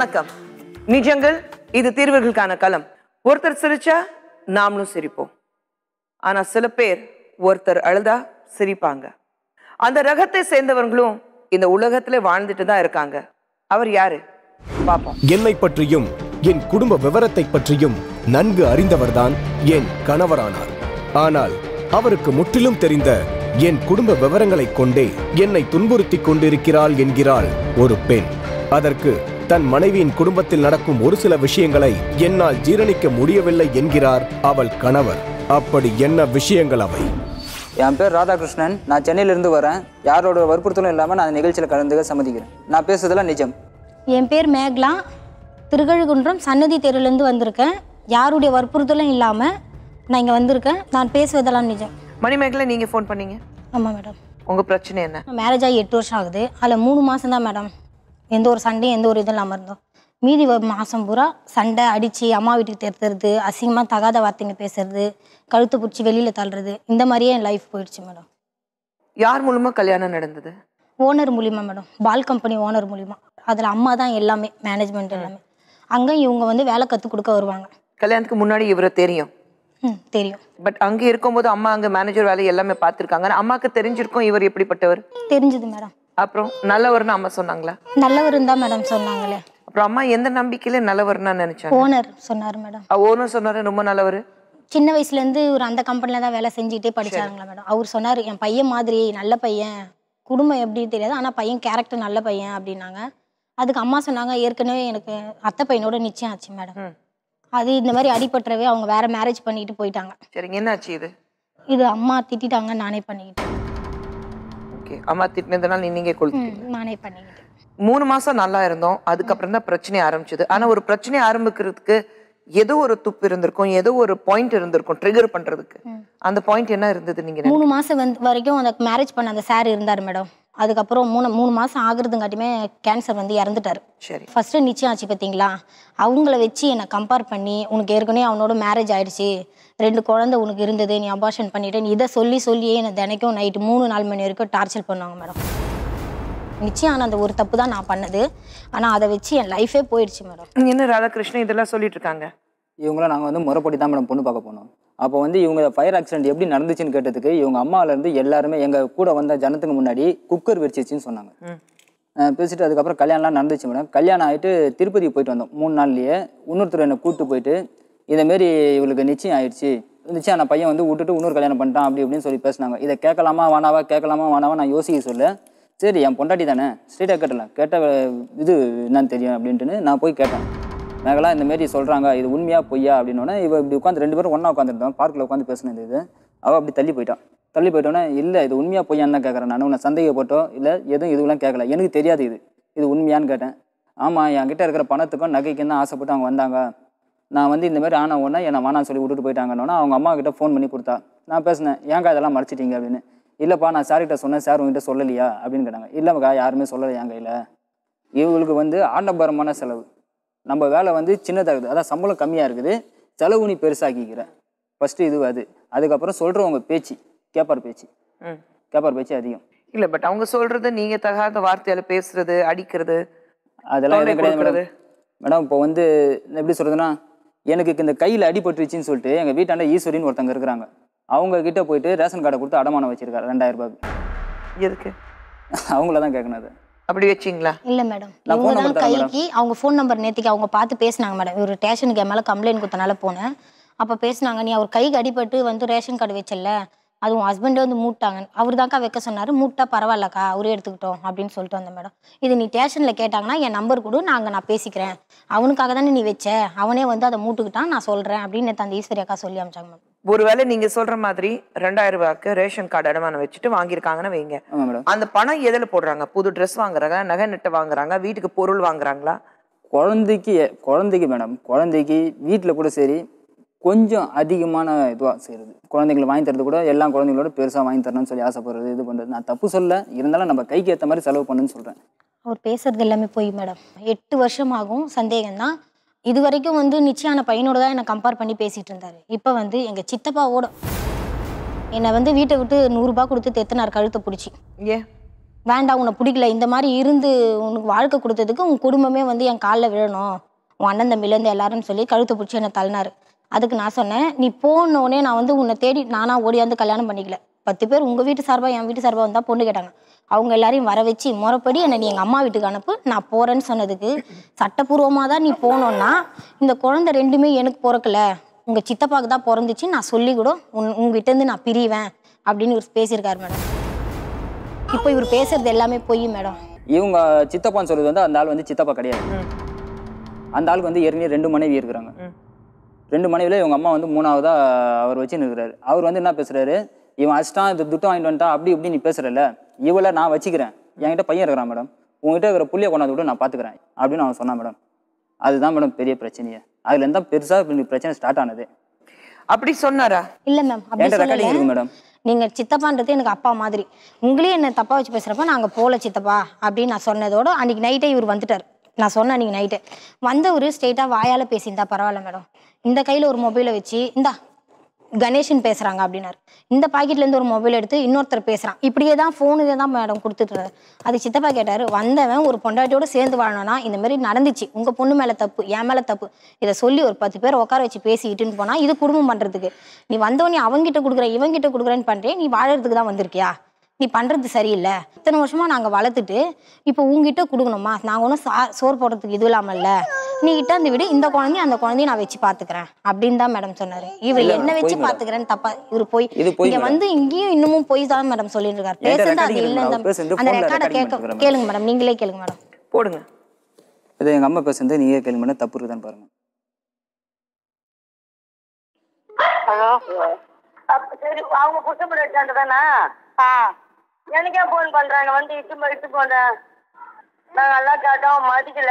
வணக்கம் நிஜங்கள் இது தீர்வுகளுக்கான களம் ஒருத்தர் சிரிச்சா நாமளும் சிரிப்போம் ஆனா சில பேர் ஒருத்தர் அழுதா சிரிப்பாங்க அந்த ரகத்தை சேர்ந்தவர்களும் இந்த உலகத்துல வாழ்ந்துட்டு தான் இருக்காங்க அவர் யாரு பாப்பா என்னை பற்றியும் என் குடும்ப விவரத்தை பற்றியும் நன்கு அறிந்தவர்தான் என் கணவரானார் ஆனால் அவருக்கு முற்றிலும் தெரிந்த என் குடும்ப விவரங்களை கொண்டே என்னை துன்புறுத்தி கொண்டிருக்கிறாள் என்கிறாள் ஒரு பெண் அதற்கு தன் மனைவியின் குடும்பத்தில் நடக்கும் ஒரு சில விஷயங்களை என்னால் ஜீரணிக்க முடியவில்லை என்கிறார் அவள் கணவர் அப்படி என்ன விஷயங்கள் அவை என் பேர் ராதாகிருஷ்ணன் நான் சென்னையிலிருந்து வரேன் யாரோட வற்புறுத்தலும் இல்லாமல் நான் நிகழ்ச்சியில் கலந்துக்க சம்மதிக்கிறேன் நான் பேசுறதுல நிஜம் என் பேர் மேக்லா திருக்கழுகுன்றம் சன்னதி தெருலேருந்து வந்திருக்கேன் யாருடைய வற்புறுத்தலும் இல்லாமல் நான் இங்கே வந்திருக்கேன் நான் பேசுவதெல்லாம் நிஜம் மணிமேகலை நீங்கள் ஃபோன் பண்ணீங்க ஆமாம் மேடம் உங்கள் பிரச்சனை என்ன மேரேஜ் ஆகி எட்டு வருஷம் ஆகுது அதில் மூணு மாதம் தான் மேடம் எந்த ஒரு சண்டையும் எந்த ஒரு இதுவும் இல்லாமல் இருந்தோம் மீதி மாதம் பூரா சண்டை அடித்து அம்மா வீட்டுக்கு தேர்த்துறது அசிங்கமாக தகாத வார்த்தைங்க பேசுறது கழுத்து பிடிச்சி வெளியில் தள்ளுறது இந்த மாதிரியே என் லைஃப் போயிடுச்சு மேடம் யார் மூலமாக கல்யாணம் நடந்தது ஓனர் மூலிமா மேடம் பால் கம்பெனி ஓனர் மூலிமா அதில் அம்மா தான் எல்லாமே மேனேஜ்மெண்ட் எல்லாமே அங்கே இவங்க வந்து வேலை கற்றுக் கொடுக்க வருவாங்க கல்யாணத்துக்கு முன்னாடி இவரை தெரியும் தெரியும் பட் அங்கே இருக்கும்போது அம்மா அங்கே மேனேஜர் வேலை எல்லாமே பார்த்துருக்காங்க அம்மாவுக்கு தெரிஞ்சிருக்கும் இவர் எப்படிப்பட்டவர் தெரிஞ்சது மேடம் அப்புறம் நல்லவர்னு அம்மா சொன்னாங்களா நல்லவருன்னு தான் மேடம் சொன்னாங்களே அப்புறம் அம்மா எந்த நம்பிக்கையில நல்லவர்னா நினைச்சாங்க ஓனர் சொன்னார் மேடம் ஓனர் சொன்னாரு ரொம்ப நல்லவர் சின்ன வயசுல இருந்து ஒரு அந்த கம்பெனில தான் வேலை செஞ்சுக்கிட்டே படிச்சாருங்களா மேடம் அவர் சொன்னார் என் பையன் மாதிரி நல்ல பையன் குடும்பம் எப்படின்னு தெரியாது ஆனா பையன் கேரக்டர் நல்ல பையன் அப்படின்னாங்க அதுக்கு அம்மா சொன்னாங்க ஏற்கனவே எனக்கு அத்தை பையனோட நிச்சயம் ஆச்சு மேடம் அது இந்த மாதிரி அடிபட்டுறவே அவங்க வேற மேரேஜ் பண்ணிட்டு போயிட்டாங்க சரிங்க என்ன ஆச்சு இது இது அம்மா திட்டாங்க நானே பண்ணிக்கிட்டேன் ஓகே அம்மா திட்டினதுனா நீங்க கொளுத்தீங்க மூணு மாசம் நல்லா இருந்தோம் அதுக்கப்புறம் தான் பிரச்சனை ஆரம்பிச்சது ஆனா ஒரு பிரச்சனை ஆரம்பிக்கிறதுக்கு ஏதோ ஒரு துப்பு இருந்திருக்கும் ஏதோ ஒரு பாயிண்ட் இருந்திருக்கும் ட்ரிகர் பண்றதுக்கு அந்த பாயிண்ட் என்ன இருந்தது நீங்க மூணு மாசம் வந்து வரைக்கும் அந்த மேரேஜ் பண்ண அந்த சார் இருந்தார் மேடம் அதுக்கப்புறம் மூணு மூணு மாசம் ஆகுறதுங்காட்டியுமே கேன்சர் வந்து இறந்துட்டாரு சரி ஃபர்ஸ்ட் நிச்சயம் ஆச்சு பாத்தீங்களா அவங்கள வச்சு என்னை கம்பேர் பண்ணி உனக்கு ஏற்கனவே அவனோட மேரேஜ் ஆயிடுச்சு ரெண்டு குழந்தை உனக்கு இருந்தது நீ அபாஷன் பண்ணிட்டேன் இதை சொல்லி சொல்லியே என்னை தினைக்கும் நைட்டு மூணு நாலு மணி வரைக்கும் டார்ச்சர் பண்ணுவாங்க மேடம் நிச்சயம் ஆனால் அந்த ஒரு தப்பு தான் நான் பண்ணது ஆனால் அதை வச்சு என் லைஃபே போயிடுச்சு மேடம் என்ன ராதாகிருஷ்ணன் இதெல்லாம் சொல்லிட்டு இருக்காங்க இவங்களாம் நாங்கள் வந்து முறைப்படி தான் மேடம் பொண்ணு பார்க்க போனோம் அப்போ வந்து இவங்க ஃபயர் ஆக்சிடென்ட் எப்படி நடந்துச்சுன்னு கேட்டதுக்கு இவங்க அம்மாவிலேருந்து எல்லாருமே எங்கள் கூட வந்த ஜனத்துக்கு முன்னாடி குக்கர் வெடிச்சிச்சின்னு சொன்னாங்க பேசிட்டு அதுக்கப்புறம் கல்யாணம்லாம் நடந்துச்சு மேடம் கல்யாணம் ஆகிட்டு திருப்பதி போயிட்டு வந்தோம் மூணு நாள்லேயே இன்னொருத்தர் என்னை கூப்பிட்டு போயிட்டு மாரி இவளுக்கு நிச்சயம் ஆயிடுச்சு நிச்சயம் நான் பையன் வந்து விட்டுட்டு இன்னொரு கல்யாணம் பண்ணிட்டான் அப்படி அப்படின்னு சொல்லி பேசினாங்க இதை கேட்கலாமா வானாவா கேட்கலாமா வானாவா நான் யோசிக்க சொல்ல சரி என் பொண்டாட்டி தானே ஸ்ட்ரீட்டாக கேட்டலாம் கேட்ட இது என்னன்னு தெரியும் அப்படின்ட்டு நான் போய் கேட்டேன் மேகலா இந்தமாரி சொல்கிறாங்க இது உண்மையாக பொய்யா அப்படின்னே இவ இப்படி உட்காந்து ரெண்டு பேரும் ஒன்றா உட்காந்துருந்தோம் பார்க்கில் உட்காந்து பேசினது இது அவள் அப்படி தள்ளி போயிட்டான் தள்ளி போயிட்டோன்னே இல்லை இது உண்மையாக பொய்யான்னு தான் கேட்குறேன் நான் உன்னை சந்தேகப்பட்டோ இல்லை எதுவும் இதுவெல்லாம் கேட்கல எனக்கு தெரியாது இது இது உண்மையான்னு கேட்டேன் ஆமாம் என்கிட்ட இருக்கிற பணத்துக்கும் நகைக்கும் தான் ஆசைப்பட்டு அவங்க வந்தாங்க நான் வந்து மாதிரி ஆன உடனே என்னை வேணாம் சொல்லி விட்டுட்டு போயிட்டாங்கன்னொன்னே அவங்க அம்மா கிட்ட ஃபோன் பண்ணி கொடுத்தா நான் பேசினேன் ஏங்கா இதெல்லாம் மறைச்சிட்டிங்க அப்படின்னு இல்லைப்பா நான் சார்கிட்ட சொன்னேன் சார் உங்ககிட்ட சொல்லலையா அப்படின்னு கேட்டாங்க இல்லைக்கா யாருமே சொல்லலை என் கையில் இவங்களுக்கு வந்து ஆண்டம்பரமான செலவு நம்ம வேலை வந்து சின்னதாக இருக்குது அதான் சம்பளம் கம்மியாக இருக்குது செலவு நீ பெருசாக்கிக்கிற ஃபஸ்ட்டு இது அது அதுக்கப்புறம் சொல்கிறவங்க பேச்சு கேப்பார் பேச்சு கேப்பார் பேச்சு அதிகம் இல்லை பட் அவங்க சொல்கிறது நீங்கள் தகாத வார்த்தையால் பேசுறது அடிக்கிறது அதெல்லாம் எதுவும் கிடையாது மேடம் மேடம் இப்போ வந்து எப்படி சொல்கிறதுன்னா எனக்கு இந்த கையில் அடிபட்டுருச்சுன்னு சொல்லிட்டு எங்கள் வீட்டாண்ட ஈஸ்வரின்னு ஒருத்தங்க இருக்கிறாங்க அவங்க கிட்ட போயிட்டு ரேஷன் கார்டை கொடுத்து அடமானம் வச்சிருக்காரு ரெண்டாயிரம் ரூபாய்க்கு எதுக்கு அவங்கள தான் கேட்கணும் அது அப்படி வச்சிங்களா இல்ல மேடம் இவங்க தான் கைக்கு அவங்க ஃபோன் நம்பர் நேத்திக்கு அவங்க பார்த்து பேசினாங்க மேடம் ஒரு ஸ்டேஷனுக்கு மேல கம்ப்ளைண்ட் கொடுத்தனால போனேன் அப்போ பேசினாங்க நீ அவர் கைக்கு அடிபட்டு வந்து ரேஷன் கார்டு வச்சல அது உன் ஹஸ்பண்டே வந்து மூட்டாங்க அவர் தான்க்கா வைக்க சொன்னார் மூட்டா பரவாயில்லக்கா அவரே எடுத்துக்கிட்டோம் அப்படின்னு சொல்லிட்டு வந்தேன் மேடம் இது நீ ஸ்டேஷனில் கேட்டாங்கன்னா என் நம்பர் கொடு நாங்கள் நான் பேசிக்கிறேன் அவனுக்காக தானே நீ வச்ச அவனே வந்து அதை மூட்டுக்கிட்டான் நான் சொல்கிறேன் அப்படின்னு அந்த ஈஸ்வரி அக்கா சொல்லி அமிச்சாங்க மேம் ஒருவேளை நீங்க சொல்ற மாதிரி ரெண்டாயிரம் ரூபாய்க்கு ரேஷன் கார்டு அடமானம் வச்சுட்டு வாங்கியிருக்காங்கன்னு வைங்க அந்த பணம் எதில் போடுறாங்க புது ட்ரெஸ் வாங்குறாங்க நகை நெட்டை வாங்குறாங்க வீட்டுக்கு பொருள் வாங்குறாங்களா குழந்தைக்கு குழந்தைக்கு மேடம் குழந்தைக்கு வீட்டில் கூட சரி கொஞ்சம் அதிகமான இதுவாக செய்கிறது குழந்தைங்களுக்கு வாங்கி தரது கூட எல்லா குழந்தைங்களோட பெருசாக வாங்கி தரணும்னு சொல்லி ஆசைப்படுறது இது பண்ணுறது நான் தப்பு சொல்ல இருந்தாலும் நம்ம கைக்கு ஏற்ற மாதிரி செலவு பண்ணுன்னு சொல்கிறேன் அவர் பேசுறது எல்லாமே போய் மேடம் எட்டு வருஷம் ஆகும் சந்தேகம் தான் இது வரைக்கும் வந்து நிச்சயான பையனோட தான் என்னை கம்பேர் பண்ணி பேசிகிட்டு இருந்தார் இப்போ வந்து எங்கள் சித்தப்பாவோட என்னை வந்து வீட்டை விட்டு நூறுரூபா கொடுத்து தெத்தனார் கழுத்தை பிடிச்சி ஏ வேண்டாம் உன்னை பிடிக்கல இந்த மாதிரி இருந்து உனக்கு வாழ்க்கை கொடுத்ததுக்கு உன் குடும்பமே வந்து என் காலில் விழணும் உன் அண்ணன் தம்பிலேருந்து எல்லாரும் சொல்லி கழுத்தை பிடிச்சி என்னை தள்ளினார் அதுக்கு நான் சொன்னேன் நீ போனோடனே நான் வந்து உன்னை தேடி நானாக ஓடியாந்து கல்யாணம் பண்ணிக்கல பத்து பேர் உங்கள் வீட்டு சார்பாக என் வீட்டு சார்பாக வந்தால் பொண்ணு கேட்டாங்க அவங்க எல்லாரையும் வர வச்சு முறைப்படி என்னை நீ எங்கள் அம்மா வீட்டுக்கு அனுப்பு நான் போகிறேன்னு சொன்னதுக்கு சட்டப்பூர்வமாக தான் நீ போனோன்னா இந்த குழந்தை ரெண்டுமே எனக்கு பிறக்கல உங்கள் சித்தப்பாவுக்கு தான் பிறந்துச்சு நான் சொல்லி கூட உன் உங்ககிட்டேருந்து நான் பிரிவேன் அப்படின்னு இவர் பேசியிருக்காரு மேடம் இப்போ இவர் பேசுறது எல்லாமே பொய் மேடம் இவங்க சித்தப்பான்னு சொல்றது வந்து அந்த ஆள் வந்து சித்தப்பா கிடையாது அந்த ஆளுக்கு வந்து ஏற்கனவே ரெண்டு மனைவி இருக்கிறாங்க ரெண்டு மனைவியில் இவங்க அம்மா வந்து மூணாவதா அவர் வச்சு நிற்கிறாரு அவர் வந்து என்ன பேசுறாரு இவன் அஷ்டம் இது துட்டம் வாங்கிட்டு வந்துட்டா அப்படி இப்படி நீ இல்ல இவளை நான் வச்சுக்கிறேன் என்கிட்ட பையன் இருக்கிறான் மேடம் உங்ககிட்ட இருக்கிற புள்ளிய கொண்டாந்து விட்டு நான் பாத்துக்கிறேன் அப்படின்னு அவன் சொன்னான் மேடம் அதுதான் மேடம் பெரிய பிரச்சனையே அதுல இருந்தா பெருசா பிரச்சனை ஸ்டார்ட் ஆனது அப்படி சொன்னாரா இல்ல மேம் அப்படி மேடம் நீங்க சித்தப்பான்றது எனக்கு அப்பா மாதிரி உங்களையும் என்ன தப்பா வச்சு பேசுறப்ப நாங்க போல சித்தப்பா அப்படின்னு நான் சொன்னதோட அன்னைக்கு நைட்டே இவர் வந்துட்டார் நான் சொன்னேன் அன்னைக்கு நைட்டு வந்தவர் ஸ்ட்ரெயிட்டா வாயால பேசியிருந்தா பரவாயில்ல மேடம் இந்த கையில் ஒரு மொபைலை வச்சு இந்தா கணேஷன் பேசுகிறாங்க அப்படின்னாரு இந்த பாக்கெட்லேருந்து ஒரு மொபைல் எடுத்து இன்னொருத்தர் பேசுகிறான் இப்படியே தான் ஃபோனு இதே தான் மேடம் கொடுத்துட்டு அது சித்தப்பா கேட்டார் வந்தவன் ஒரு பொண்டாட்டியோட சேர்ந்து வாழணும்னா இந்த மாதிரி நடந்துச்சு உங்கள் பொண்ணு மேலே தப்பு என் மேலே தப்பு இதை சொல்லி ஒரு பத்து பேர் உட்கார வச்சு பேசிக்கிட்டுன்னு போனால் இது குடும்பம் பண்ணுறதுக்கு நீ வந்தவனே அவங்ககிட்ட கொடுக்குற இவங்கிட்ட கொடுக்குறேன்னு பண்ணுறேன் நீ வாழறதுக்கு தான் வந்திருக்கியா நீ பண்றது சரியில்லை இத்தனை வருஷமா நாங்க வளர்த்துட்டு இப்போ உங்ககிட்ட கொடுக்கணுமா நாங்க ஒன்றும் சா போடுறதுக்கு இது இல்லாமல்ல நீ கிட்ட அந்த வீடு இந்த குழந்தையும் அந்த குழந்தைய நான் வச்சு பாத்துக்கிறேன் அப்படின்னு தான் மேடம் சொன்னாரு இவர் என்ன வச்சு பாத்துக்கிறேன்னு தப்பா இவரு போய் இங்க வந்து இங்கேயும் இன்னமும் போய் தான் மேடம் சொல்லிட்டு இருக்காரு பேசுறது அது இல்ல அந்த ரெக்கார்டை கேட்க கேளுங்க மேடம் நீங்களே கேளுங்க மேடம் போடுங்க இது எங்க அம்மா பேசுறது நீங்க கேளுங்க மேடம் தப்பு இருக்குதான்னு பாருங்க ஹலோ அவங்க புத்தம் தானே எனக்கே ஃபோன் பண்றாங்க வந்து இட்டு இட்டு போனேன் நாங்க எல்லாம் கேட்டோம் மதிக்கல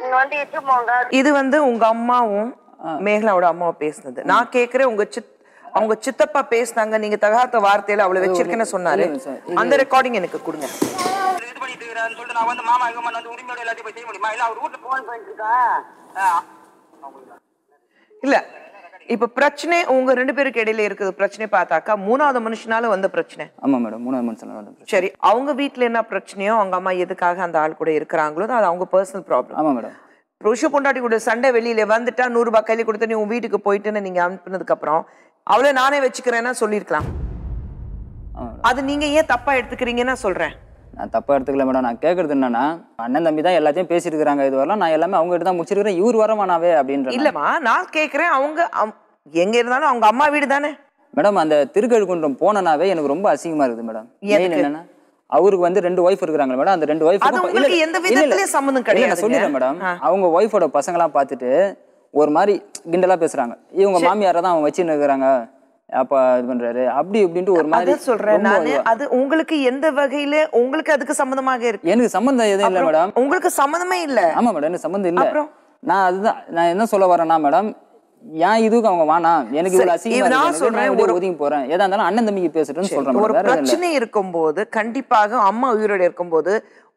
நீங்க வந்து இட்டு போங்க இது வந்து உங்க அம்மாவும் மேகலாவோட அம்மாவும் பேசினது நான் கேக்குறேன் உங்க சித் அவங்க சித்தப்பா பேசினாங்க நீங்க தகாத்த வார்த்தையில அவளை வச்சிருக்கேன்னு சொன்னாரு அந்த ரெக்கார்டிங் எனக்கு கொடுங்க சொல்லிட்டு நான் வந்து மாமா வந்து உரிமையோட எல்லாத்தையும் முடியுமா அவர் போன் இல்ல இப்ப பிரச்சனை உங்க ரெண்டு பேருக்கு இடையில இருக்குது பிரச்சனை பார்த்தாக்கா மூணாவது மனுஷனால வந்த பிரச்சனை ஆமா மேடம் மூணாவது மனுஷனால சரி அவங்க வீட்டுல என்ன பிரச்சனையோ அவங்க அம்மா எதுக்காக அந்த ஆள் கூட இருக்கிறாங்களோ அது அவங்க பர்சனல் ப்ராப்ளம் ஆமா மேடம் புருஷ பொண்டாட்டி கூட சண்டை வெளியில வந்துட்டா நூறு ரூபாய் கையில கொடுத்து நீ உன் வீட்டுக்கு போயிட்டுன்னு நீங்க அனுப்பினதுக்கு அப்புறம் அவளை நானே வச்சுக்கிறேன்னா சொல்லியிருக்கலாம் அது நீங்க ஏன் தப்பா எடுத்துக்கிறீங்கன்னா சொல்றேன் நான் தப்பாக எடுத்துக்கல மேடம் நான் கேட்குறது என்னன்னா அண்ணன் தம்பி தான் எல்லாத்தையும் பேசிட்டு இருக்கிறாங்க இது வரலாம் நான் எல்லாமே அவங்ககிட்ட தான் முடிச்சிருக்கிறேன் இவர் வரமானாவே அப்படின்ற இல்லைம்மா நான் கேட்குறேன் அவங்க எங்கே இருந்தாலும் அவங்க அம்மா வீடு தானே மேடம் அந்த திருக்கழுக்குன்றம் போனனாவே எனக்கு ரொம்ப அசிங்கமா இருக்குது மேடம் என்னன்னா அவருக்கு வந்து ரெண்டு ஒய்ஃப் இருக்கிறாங்க மேடம் அந்த ரெண்டு ஒய்ஃப் எந்த விதத்துலயும் சம்மந்தம் கிடையாது சொல்லிடுறேன் மேடம் அவங்க ஒய்ஃபோட பசங்களாம் பார்த்துட்டு ஒரு மாதிரி கிண்டலா பேசுறாங்க இவங்க மாமியாரை தான் அவங்க வச்சுன்னு இருக்கிறாங்க அப்ப இது பண்றாரு அப்படி இப்படின்ட்டு ஒரு மாதிரி சொல்றேன் நானு அது உங்களுக்கு எந்த வகையில உங்களுக்கு அதுக்கு சம்மந்தமாக இருக்கு எனக்கு சம்மந்தம் எதுவும் இல்ல மேடம் உங்களுக்கு சம்மந்தமே இல்ல ஆமா மேடம் எனக்கு சம்மந்தம் இல்ல நான் அதுதான் நான் என்ன சொல்ல வரேன்னா மேடம் ஏன் இதுக்கு அவங்க வானா எனக்கு இவ்வளவு அசிங்கமா சொல்றேன் ஒரு ஒதுங்கி போறேன் ஏதா இருந்தாலும் அண்ணன் தம்பிக்கு பேசுறேன்னு சொல்றேன் ஒரு பிரச்சனை போது கண்டிப்பாக அம்மா உயிரோட இருக்கும்போது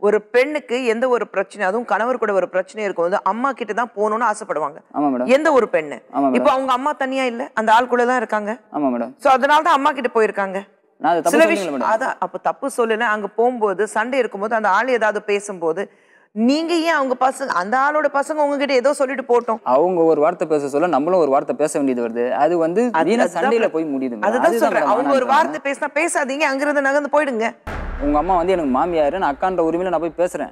ஒரு பெண்ணுக்கு எந்த ஒரு பிரச்சனை அதுவும் கணவர் கூட ஒரு பிரச்சனை இருக்கும் போது அம்மா கிட்ட தான் போகணும்னு ஆசைப்படுவாங்க எந்த ஒரு பெண்ணு இப்போ அவங்க அம்மா தனியா இல்ல அந்த ஆள் கூட தான் இருக்காங்க அதனாலதான் சோ அதனால தான் அம்மா கிட்ட போயிருக்காங்க சில விஷயம் அதான் அப்ப தப்பு சொல்லல அங்க போகும்போது சண்டை இருக்கும்போது அந்த ஆள் ஏதாவது பேசும்போது நீங்க ஏன் அவங்க பசங்க அந்த ஆளோட பசங்க உங்ககிட்ட ஏதோ சொல்லிட்டு போட்டோம் அவங்க ஒரு வார்த்தை பேச சொல்ல நம்மளும் ஒரு வார்த்தை பேச வேண்டியது வருது அது வந்து சண்டையில போய் முடியுது அதுதான் சொல்றேன் அவங்க ஒரு வார்த்தை பேசினா பேசாதீங்க அங்கிருந்து நகர்ந்து போயிடுங்க உங்க அம்மா வந்து எனக்கு மாமியாரு நான் அக்கான்ற உரிமையில நான் போய் பேசுறேன்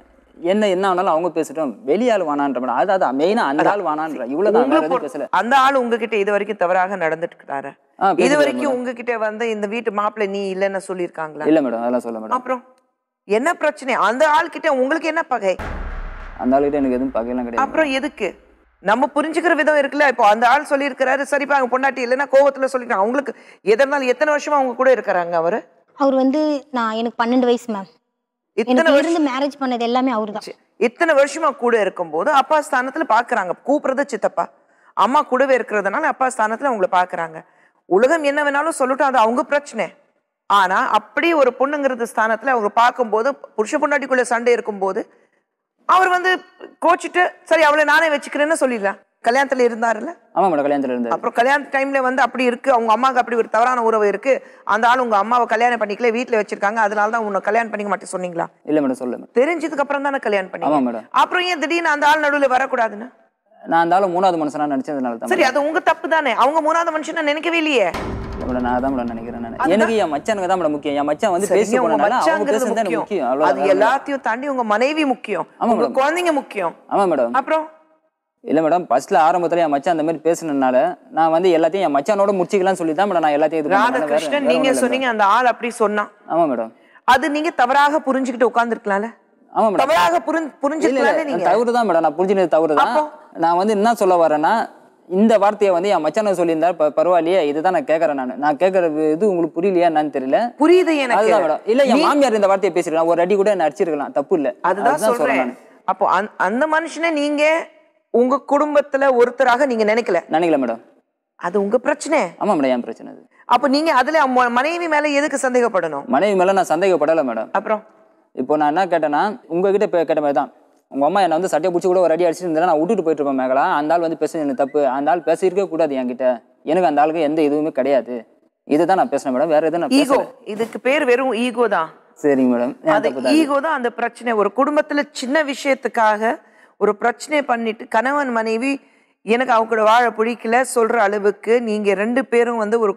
என்ன என்ன ஆனாலும் அவங்க பேசிட்டோம் வெளியாள் வானான்ற மேடம் அது மெயினா அந்த ஆள் வானான்ற இவ்வளவுதான் பேசல அந்த ஆள் உங்ககிட்ட இது வரைக்கும் தவறாக நடந்துட்டு இது வரைக்கும் உங்ககிட்ட வந்து இந்த வீட்டு மாப்பிள்ளை நீ இல்லைன்னு சொல்லியிருக்காங்களா இல்ல மேடம் அதெல்லாம் சொல்ல மேடம் அப்புறம் என்ன பிரச்சனை அந்த ஆள்கிட்ட உங்களுக்கு என்ன பகை அந்த ஆளுகிட்ட எனக்கு எதுவும் பகையெல்லாம் கிடையாது அப்புறம் எதுக்கு நம்ம புரிஞ்சுக்கிற விதம் இருக்குல்ல இப்போ அந்த ஆள் சொல்லியிருக்கிறாரு சரிப்பா அவங்க பொண்டாட்டி இல்லைன்னா கோவத்தில் சொல்லிக்கிறாங்க அவங்களுக்கு எதனாலும் எத்தனை வருஷமா அவங்க கூட இருக்கிறாங்க அவர் அவர் வந்து நான் எனக்கு பன்னெண்டு வயசு மேம் இத்தனை இருந்து மேரேஜ் பண்ணது எல்லாமே அவர் இத்தனை வருஷமா கூட இருக்கும்போது அப்பா ஸ்தானத்துல பாக்குறாங்க கூப்பிடுறது சித்தப்பா அம்மா கூடவே இருக்கிறதுனால அப்பா ஸ்தானத்துல அவங்கள பாக்குறாங்க உலகம் என்ன வேணாலும் சொல்லட்டும் அது அவங்க பிரச்சனை ஆனா அப்படி ஒரு பொண்ணுங்கிறது ஸ்தானத்துல அவங்க பார்க்கும்போது புருஷ பொண்ணாட்டிக்குள்ள சண்டை இருக்கும்போது அவர் வந்து கோச்சிட்டு சரி அவளை நானே வச்சுக்கிறேன்னு சொல்லிடலாம் கல்யாணத்துல இருந்தாருல்ல ஆமா மேடம் கல்யாணத்துல இருந்தா அப்புறம் கல்யாண டைம்ல வந்து அப்படி இருக்கு அவங்க அம்மாவுக்கு அப்படி ஒரு தவறான உறவு இருக்கு அந்த ஆள் உங்க அம்மாவை கல்யாணம் பண்ணிக்கல வீட்டுல வச்சிருக்காங்க அதனால தான் உன்னை கல்யாணம் பண்ணிக்க மாட்டேன் சொன்னீங்களா இல்ல மேடம் சொல்லுங்க தெரிஞ்சதுக்கு அப்புறம் தானே கல்யாணம் பண்ணி ஆமா மேடம் அப்புறம் ஏன் திடீர்னு அந்த ஆள் நடுவுல வரக்கூடாதுன்னு நான் அந்த ஆள் மூணாவது மனுஷனா நினைச்சதுனால தான் சரி அது உங்க தப்பு தானே அவங்க மூணாவது மனுஷன் நினைக்கவே இல்லையே இவ்வளவு நான் தான் நினைக்கிறேன் எனக்கு என் மச்சானுக்கு தான் மேடம் முக்கியம் என் மச்சான் வந்து பேசி முக்கியம் அது எல்லாத்தையும் தாண்டி உங்க மனைவி முக்கியம் ஆமா உங்க குழந்தைங்க முக்கியம் ஆமா மேடம் அப்புறம் இல்ல மேடம் ஃபர்ஸ்ட்ல ஆரம்பத்துல என் மச்சான் அந்த மாதிரி பேசுனதுனால நான் வந்து எல்லாத்தையும் என் மச்சானோட முடிச்சிக்கலாம் சொல்லி தான் மேடம் நான் எல்லாத்தையும் இது ராதாகிருஷ்ணன் நீங்க சொன்னீங்க அந்த ஆள் அப்படி சொன்னான் ஆமா மேடம் அது நீங்க தவறாக புரிஞ்சுக்கிட்டு உட்காந்துருக்கலாம்ல ஆமா மேடம் தவறாக புரிஞ்சு புரிஞ்சுக்கலாம்ல நீங்க தவறு தான் மேடம் நான் புரிஞ்சுனது தவறு தான் நான் வந்து என்ன சொல்ல வரேன்னா இந்த வார்த்தையை வந்து என் மச்சான சொல்லியிருந்தாரு பரவாயில்லையே இதுதான் நான் கேட்கறேன் நான் நான் கேட்கறது இது உங்களுக்கு புரியலையா என்னன்னு தெரியல புரியுது எனக்கு மேடம் இல்ல என் மாமியார் இந்த வார்த்தையை பேசிருக்கலாம் ஒரு அடி கூட என்ன அடிச்சிருக்கலாம் தப்பு இல்ல அதுதான் சொல்றேன் அப்போ அந்த மனுஷனை நீங்க உங்க குடும்பத்துல ஒருத்தராக நீங்க நினைக்கல நினைக்கல மேடம் அது உங்க பிரச்சனை ஆமா மேடம் என் பிரச்சனை அது அப்ப நீங்க அதுல மனைவி மேல எதுக்கு சந்தேகப்படணும் மனைவி மேல நான் சந்தேகப்படல மேடம் அப்புறம் இப்போ நான் என்ன கேட்டேன்னா உங்ககிட்ட கேட்ட மாதிரி தான் உங்கள் அம்மா என்னை வந்து சட்டையை பிடிச்சி கூட ஒரு அடி அடிச்சுட்டு இருந்தால் நான் விட்டுட்டு போயிட்டு இருப்பேன் மேகலா அந்த ஆள் வந்து பேசுனது எனக்கு தப்பு அந்த ஆள் பேசியிருக்கே கூடாது என்கிட்ட எனக்கு அந்த ஆளுக்கு எந்த இதுவுமே கிடையாது இதை தான் நான் பேசுனேன் மேடம் வேற எதுவும் ஈகோ இதுக்கு பேர் வெறும் ஈகோ தான் சரிங்க மேடம் அது ஈகோ தான் அந்த பிரச்சனை ஒரு குடும்பத்தில் சின்ன விஷயத்துக்காக ஒரு பிரச்சனையை பண்ணிட்டு கணவன் மனைவி எனக்கு அவங்க கூட வாழ பிடிக்கல சொல்கிற அளவுக்கு நீங்கள் ரெண்டு பேரும் வந்து ஒரு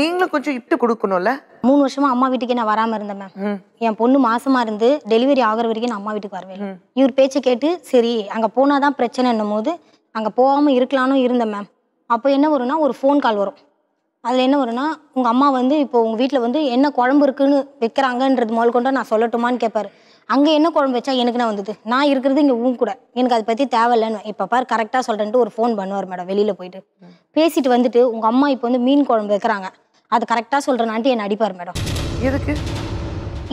நீங்களும் கொஞ்சம் இட்டு கொடுக்கணும்ல மூணு வருஷமா அம்மா வீட்டுக்கு நான் வராம இருந்தேன் மேம் என் பொண்ணு மாசமா இருந்து டெலிவரி ஆகுற வரைக்கும் நான் அம்மா வீட்டுக்கு வரவேன் இவர் பேச்சு கேட்டு சரி அங்க போனாதான் பிரச்சனைன்னும் போது அங்க போகாம இருக்கலாம்னு இருந்தேன் மேம் அப்போ என்ன வரும்னா ஒரு ஃபோன் கால் வரும் அதில் என்ன வரும்னா உங்கள் அம்மா வந்து இப்போ உங்கள் வீட்டில் வந்து என்ன குழம்பு இருக்குன்னு வைக்கிறாங்கன்றது முதல் கொண்டா நான் சொல்லட்டுமான்னு கேட்பாரு அங்கே என்ன குழம்பு வச்சா எனக்கு நான் வந்தது நான் இருக்கிறது இங்கே ஊன் கூட எனக்கு அதை பற்றி தேவையில்லைன்னு இப்ப பார் கரெக்டாக சொல்கிறேன்ட்டு ஒரு ஃபோன் பண்ணுவார் மேடம் வெளியில் போயிட்டு பேசிட்டு வந்துட்டு உங்கள் அம்மா இப்போ வந்து மீன் குழம்பு வைக்கிறாங்க அது கரெக்டாக சொல்கிறேனான்ட்டு என் அடிப்பார் மேடம் எதுக்கு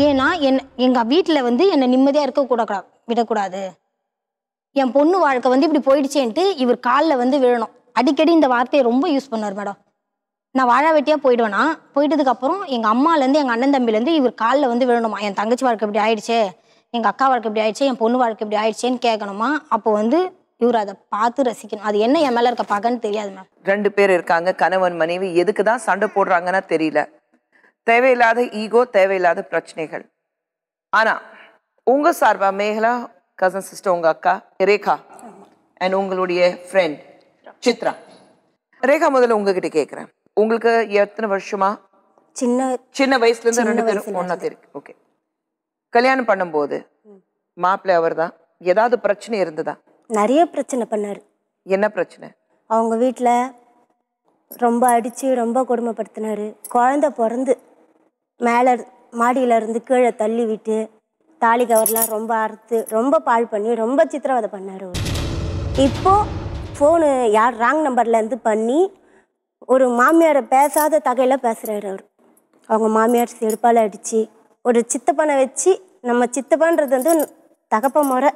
ஏன்னா என் எங்கள் வீட்டில் வந்து என்னை நிம்மதியாக இருக்கக்கூட விடக்கூடாது என் பொண்ணு வாழ்க்கை வந்து இப்படி போயிடுச்சேன்ட்டு இவர் காலில் வந்து விழணும் அடிக்கடி இந்த வார்த்தையை ரொம்ப யூஸ் பண்ணுவார் மேடம் நான் வாழா வெட்டியாக போயிடுவேனா போயிட்டதுக்கப்புறம் எங்கள் அம்மாலேருந்து எங்கள் அண்ணன் தம்பிலேருந்து இவர் காலில் வந்து விழணுமா என் தங்கச்சி வாழ்க்கை இப்படி ஆயிடுச்சே எங்கள் அக்கா வாழ்க்கை இப்படி ஆயிடுச்சே என் பொண்ணு வாழ்க்கை இப்படி ஆயிடுச்சேன்னு கேட்கணுமா அப்போ வந்து இவர் அதை பார்த்து ரசிக்கணும் அது என்ன என் மேல இருக்க பகன்னு தெரியாது மேம் ரெண்டு பேர் இருக்காங்க கணவன் மனைவி எதுக்கு தான் சண்டை போடுறாங்கன்னா தெரியல தேவையில்லாத ஈகோ தேவையில்லாத பிரச்சனைகள் ஆனா உங்க சார்பா மேகலா கசன் சிஸ்டர் உங்க அக்கா ரேகா அண்ட் உங்களுடைய ஃப்ரெண்ட் சித்ரா ரேகா முதல்ல உங்ககிட்ட கேட்குறேன் உங்களுக்கு எத்தனை வருஷமா சின்ன சின்ன வயசுல இருந்து ரெண்டு பேரும் ஒன்னா தெரியும் ஓகே கல்யாணம் பண்ணும்போது மாப்பிள்ளை அவர் தான் ஏதாவது பிரச்சனை இருந்ததா நிறைய பிரச்சனை பண்ணார் என்ன பிரச்சனை அவங்க வீட்டில் ரொம்ப அடித்து ரொம்ப கொடுமைப்படுத்தினார் குழந்த பிறந்து மேலே மாடியில் இருந்து கீழே தள்ளி விட்டு தாலி கவர்லாம் ரொம்ப அறுத்து ரொம்ப பால் பண்ணி ரொம்ப சித்திரவதை பண்ணார் அவர் இப்போது ஃபோனு யார் ராங் நம்பர்லேருந்து பண்ணி ஒரு மாமியாரை பேசாத தகையில் பேசுகிறாரு அவர் அவங்க மாமியார் செருப்பால் அடித்து ஒரு சித்தப்பனை வச்சு நம்ம சித்தப்பான்றது வந்து தகப்ப முறை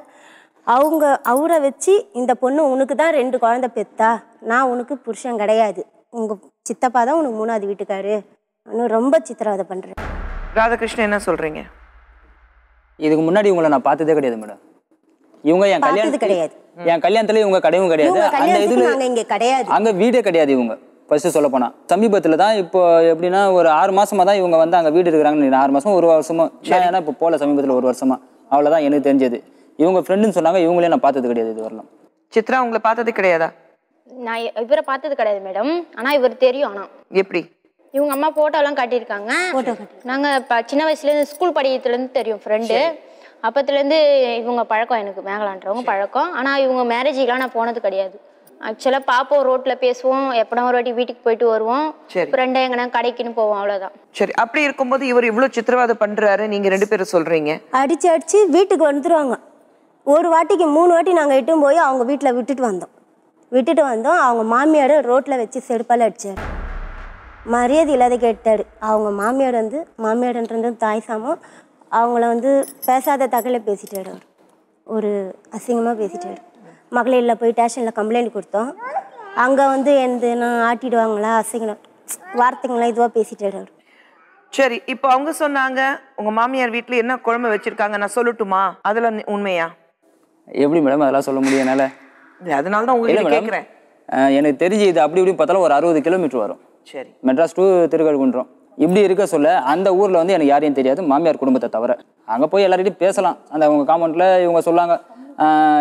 அவங்க அவரை வச்சு இந்த பொண்ணு உனக்கு தான் ரெண்டு குழந்தை பெத்தா நான் உனக்கு புருஷன் கிடையாது உங்கள் சித்தப்பா தான் உனக்கு மூணாவது வீட்டுக்காரு இன்னும் ரொம்ப சித்திரவதை பண்ணுறேன் ராதாகிருஷ்ணன் என்ன சொல்கிறீங்க இதுக்கு முன்னாடி உங்களை நான் பார்த்ததே கிடையாது மேடம் இவங்க என் கல்யாணம் கிடையாது என் கல்யாணத்துல இவங்க கடையும் கிடையாது அந்த இதுல இங்க கிடையாது அங்க வீடே கிடையாது இவங்க ஃபர்ஸ்ட் சொல்ல போனா சமீபத்துல தான் இப்போ எப்படின்னா ஒரு ஆறு மாசமா தான் இவங்க வந்து அங்க வீடு இருக்கிறாங்கன்னு ஆறு மாசம் ஒரு வருஷமா ஏன்னா இப்போ போல சமீபத்துல ஒரு வருஷமா அவ்வளவுதான் எனக்கு தெரிஞ்சது இவங்க ஃப்ரெண்டுன்னு சொன்னாங்க இவங்களே நான் பார்த்தது கிடையாது இது வரலாம் சித்ரா உங்களை பார்த்தது கிடையாதா நான் இவரை பார்த்தது கிடையாது மேடம் ஆனால் இவர் தெரியும் ஆனால் எப்படி இவங்க அம்மா ஃபோட்டோலாம் காட்டியிருக்காங்க நாங்கள் இப்போ சின்ன வயசுலேருந்து ஸ்கூல் படிக்கிறதுலேருந்து தெரியும் ஃப்ரெண்டு அப்பத்துலேருந்து இவங்க பழக்கம் எனக்கு மேகலான்றவங்க பழக்கம் ஆனால் இவங்க மேரேஜுக்கெலாம் நான் போனது கிடையாது ஆக்சுவலாக பார்ப்போம் ரோட்டில் பேசுவோம் எப்படி ஒரு வாட்டி வீட்டுக்கு போயிட்டு வருவோம் ஃப்ரெண்டை எங்கன்னா கடைக்குன்னு போவோம் அவ்வளோதான் சரி அப்படி இருக்கும்போது இவர் இவ்வளோ சித்திரவாதம் பண்ணுறாரு நீங்கள் ரெண்டு பேரும் சொல்கிறீங்க அடிச்சு அடிச்சு வீட்டுக்கு வந்துடுவாங்க ஒரு வாட்டிக்கு மூணு வாட்டி நாங்கள் இட்டும் போய் அவங்க வீட்டில் விட்டுட்டு வந்தோம் விட்டுட்டு வந்தோம் அவங்க மாமியார் ரோட்டில் வச்சு செடுப்பால் அடித்தார் மரியாதை இல்லாத கேட்டார் அவங்க மாமியார் வந்து மாமியார்ன்றது தாய் சாமம் அவங்கள வந்து பேசாத தகவல பேசிட்டார் அவர் ஒரு அசிங்கமாக பேசிட்டார் மகளிரில் போய் ஸ்டேஷனில் கம்ப்ளைண்ட் கொடுத்தோம் அங்கே வந்து எந்த நான் ஆட்டிடுவாங்களா அசிங்கம் வார்த்தைங்களாம் இதுவாக பேசிட்டார் அவர் சரி இப்போ அவங்க சொன்னாங்க உங்கள் மாமியார் வீட்டில் என்ன குழம்பு வச்சுருக்காங்க நான் சொல்லட்டுமா அதில் உண்மையா எப்படி மேடம் அதெல்லாம் சொல்ல முடியும் என்னால் அதனால தான் உங்களுக்கு கேட்குறேன் எனக்கு தெரிஞ்சு இது அப்படி இப்படி பார்த்தாலும் ஒரு அறுபது கிலோமீட்டர் வரும் சரி மெட்ராஸ் டூ திருக்கழுகுன்றம் இப்படி இருக்க சொல்ல அந்த ஊரில் வந்து எனக்கு யாரையும் தெரியாது மாமியார் குடும்பத்தை தவிர அங்கே போய் எல்லார்டையும் பேசலாம் அந்த அவங்க காமௌண்டில் இவங்க சொல்லுவாங்க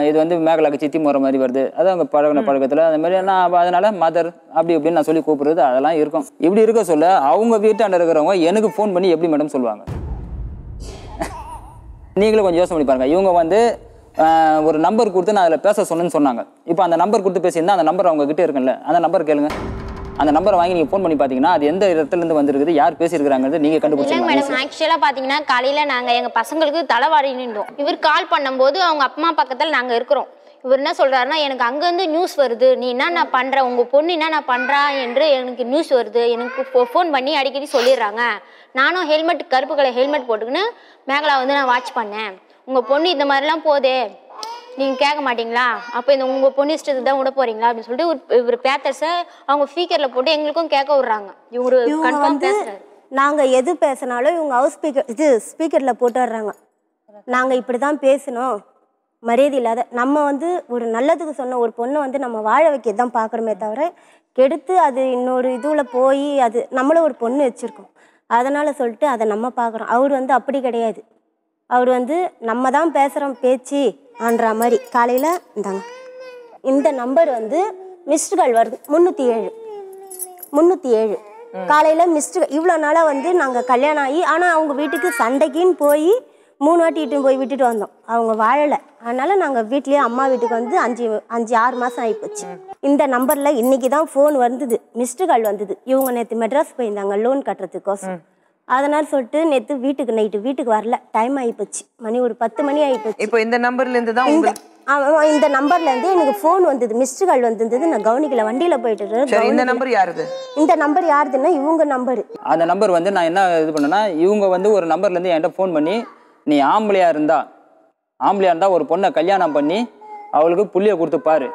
இது வந்து மேகலாக்கு சித்தி முறை மாதிரி வருது அது அவங்க பழகின பழக்கத்தில் அந்த மாதிரி நான் அதனால் மதர் அப்படி இப்படின்னு நான் சொல்லி கூப்பிடுறது அதெல்லாம் இருக்கும் இப்படி இருக்க சொல்ல அவங்க வீட்டாண்ட இருக்கிறவங்க எனக்கு ஃபோன் பண்ணி எப்படி மேடம் சொல்லுவாங்க நீங்களும் கொஞ்சம் யோசனை பண்ணி பாருங்கள் இவங்க வந்து ஒரு நம்பர் கொடுத்து நான் அதில் பேச சொன்னேன்னு சொன்னாங்க இப்போ அந்த நம்பர் கொடுத்து பேசியிருந்தா அந்த நம்பர் அவங்க கிட்டே இருக்குல்ல அந்த நம்பர் கேளுங்க அந்த நம்பர் வாங்கி நீங்கள் ஃபோன் பண்ணி பார்த்தீங்கன்னா அது எந்த இடத்துலேருந்து வந்திருக்குது யார் பேசியிருக்கிறாங்கிறது நீங்கள் கண்டுபிடிச்சிங்க மேடம் ஆக்சுவலாக பார்த்தீங்கன்னா காலையில் நாங்கள் எங்கள் பசங்களுக்கு தலைவாடி நின்றோம் இவர் கால் பண்ணும்போது அவங்க அப்பா பக்கத்தில் நாங்கள் இருக்கிறோம் இவர் என்ன சொல்கிறாருன்னா எனக்கு அங்கேருந்து நியூஸ் வருது நீ என்ன நான் பண்ணுறேன் உங்கள் பொண்ணு என்ன நான் பண்ணுறா என்று எனக்கு நியூஸ் வருது எனக்கு ஃபோன் பண்ணி அடிக்கடி சொல்லிடுறாங்க நானும் ஹெல்மெட் கருப்பு கலர் ஹெல்மெட் போட்டுக்கின்னு மேகலா வந்து நான் வாட்ச் பண்ணேன் உங்கள் பொண்ணு இந்த மாதிரிலாம் போதே நீங்கள் கேட்க மாட்டிங்களா அப்போ இந்த உங்கள் பொண்ணு இஷ்டத்தை தான் விட போகிறீங்களா அப்படின்னு சொல்லிட்டு ஒரு பேத்தர்ஸ அவங்க ஸ்பீக்கரில் போட்டு எங்களுக்கும் கேட்க விட்றாங்க இவரு கன்ஃபார்ம் பேசுகிறாரு நாங்கள் எது பேசினாலும் இவங்க ஹவுஸ் ஸ்பீக்கர் இது ஸ்பீக்கரில் போட்டுடுறாங்க நாங்கள் இப்படி தான் பேசணும் மரியாதை இல்லாத நம்ம வந்து ஒரு நல்லதுக்கு சொன்ன ஒரு பொண்ணை வந்து நம்ம வாழ வைக்க தான் பார்க்குறோமே தவிர கெடுத்து அது இன்னொரு இதுவில் போய் அது நம்மளும் ஒரு பொண்ணு வச்சுருக்கோம் அதனால் சொல்லிட்டு அதை நம்ம பார்க்குறோம் அவர் வந்து அப்படி கிடையாது அவர் வந்து நம்ம தான் பேசுகிறோம் பேச்சு ஆன்ற மாதிரி காலையில் இந்தாங்க இந்த நம்பர் வந்து மிஸ்டு கால் வருது முந்நூற்றி ஏழு முந்நூற்றி ஏழு காலையில் மிஸ்டு இவ்வளோ நாளாக வந்து நாங்கள் கல்யாணம் ஆகி ஆனால் அவங்க வீட்டுக்கு சண்டைக்குன்னு போய் மூணு வாட்டி போய் விட்டுட்டு வந்தோம் அவங்க வாழலை அதனால் நாங்கள் வீட்லேயே அம்மா வீட்டுக்கு வந்து அஞ்சு அஞ்சு ஆறு மாதம் ஆகிப்போச்சு இந்த நம்பரில் இன்றைக்கி தான் ஃபோன் வந்தது மிஸ்டு கால் வந்தது இவங்க நேற்று மெட்ராஸ் போயிருந்தாங்க லோன் கட்டுறதுக்கோசம் அதனால் சொல்லிட்டு நேற்று வீட்டுக்கு நைட்டு வீட்டுக்கு வரல டைம் ஆகிப்போச்சு மணி ஒரு பத்து மணி ஆகிப்போச்சு இப்போ இந்த நம்பர்லேருந்து தான் இந்த நம்பர்ல இந்த நம்பர்லேருந்து எனக்கு ஃபோன் வந்தது மிஸ்டு கால் வந்திருந்தது நான் கவனிக்கல வண்டியில் போயிட்டு இந்த நம்பர் யாருது இந்த நம்பர் யாருதுன்னா இவங்க நம்பரு அந்த நம்பர் வந்து நான் என்ன இது பண்ணேன்னா இவங்க வந்து ஒரு நம்பர்லேருந்து என்கிட்ட ஃபோன் பண்ணி நீ ஆம்பளையாக இருந்தா ஆம்பளையாக இருந்தால் ஒரு பொண்ணை கல்யாணம் பண்ணி அவளுக்கு புள்ளியை கொடுத்துப்பாரு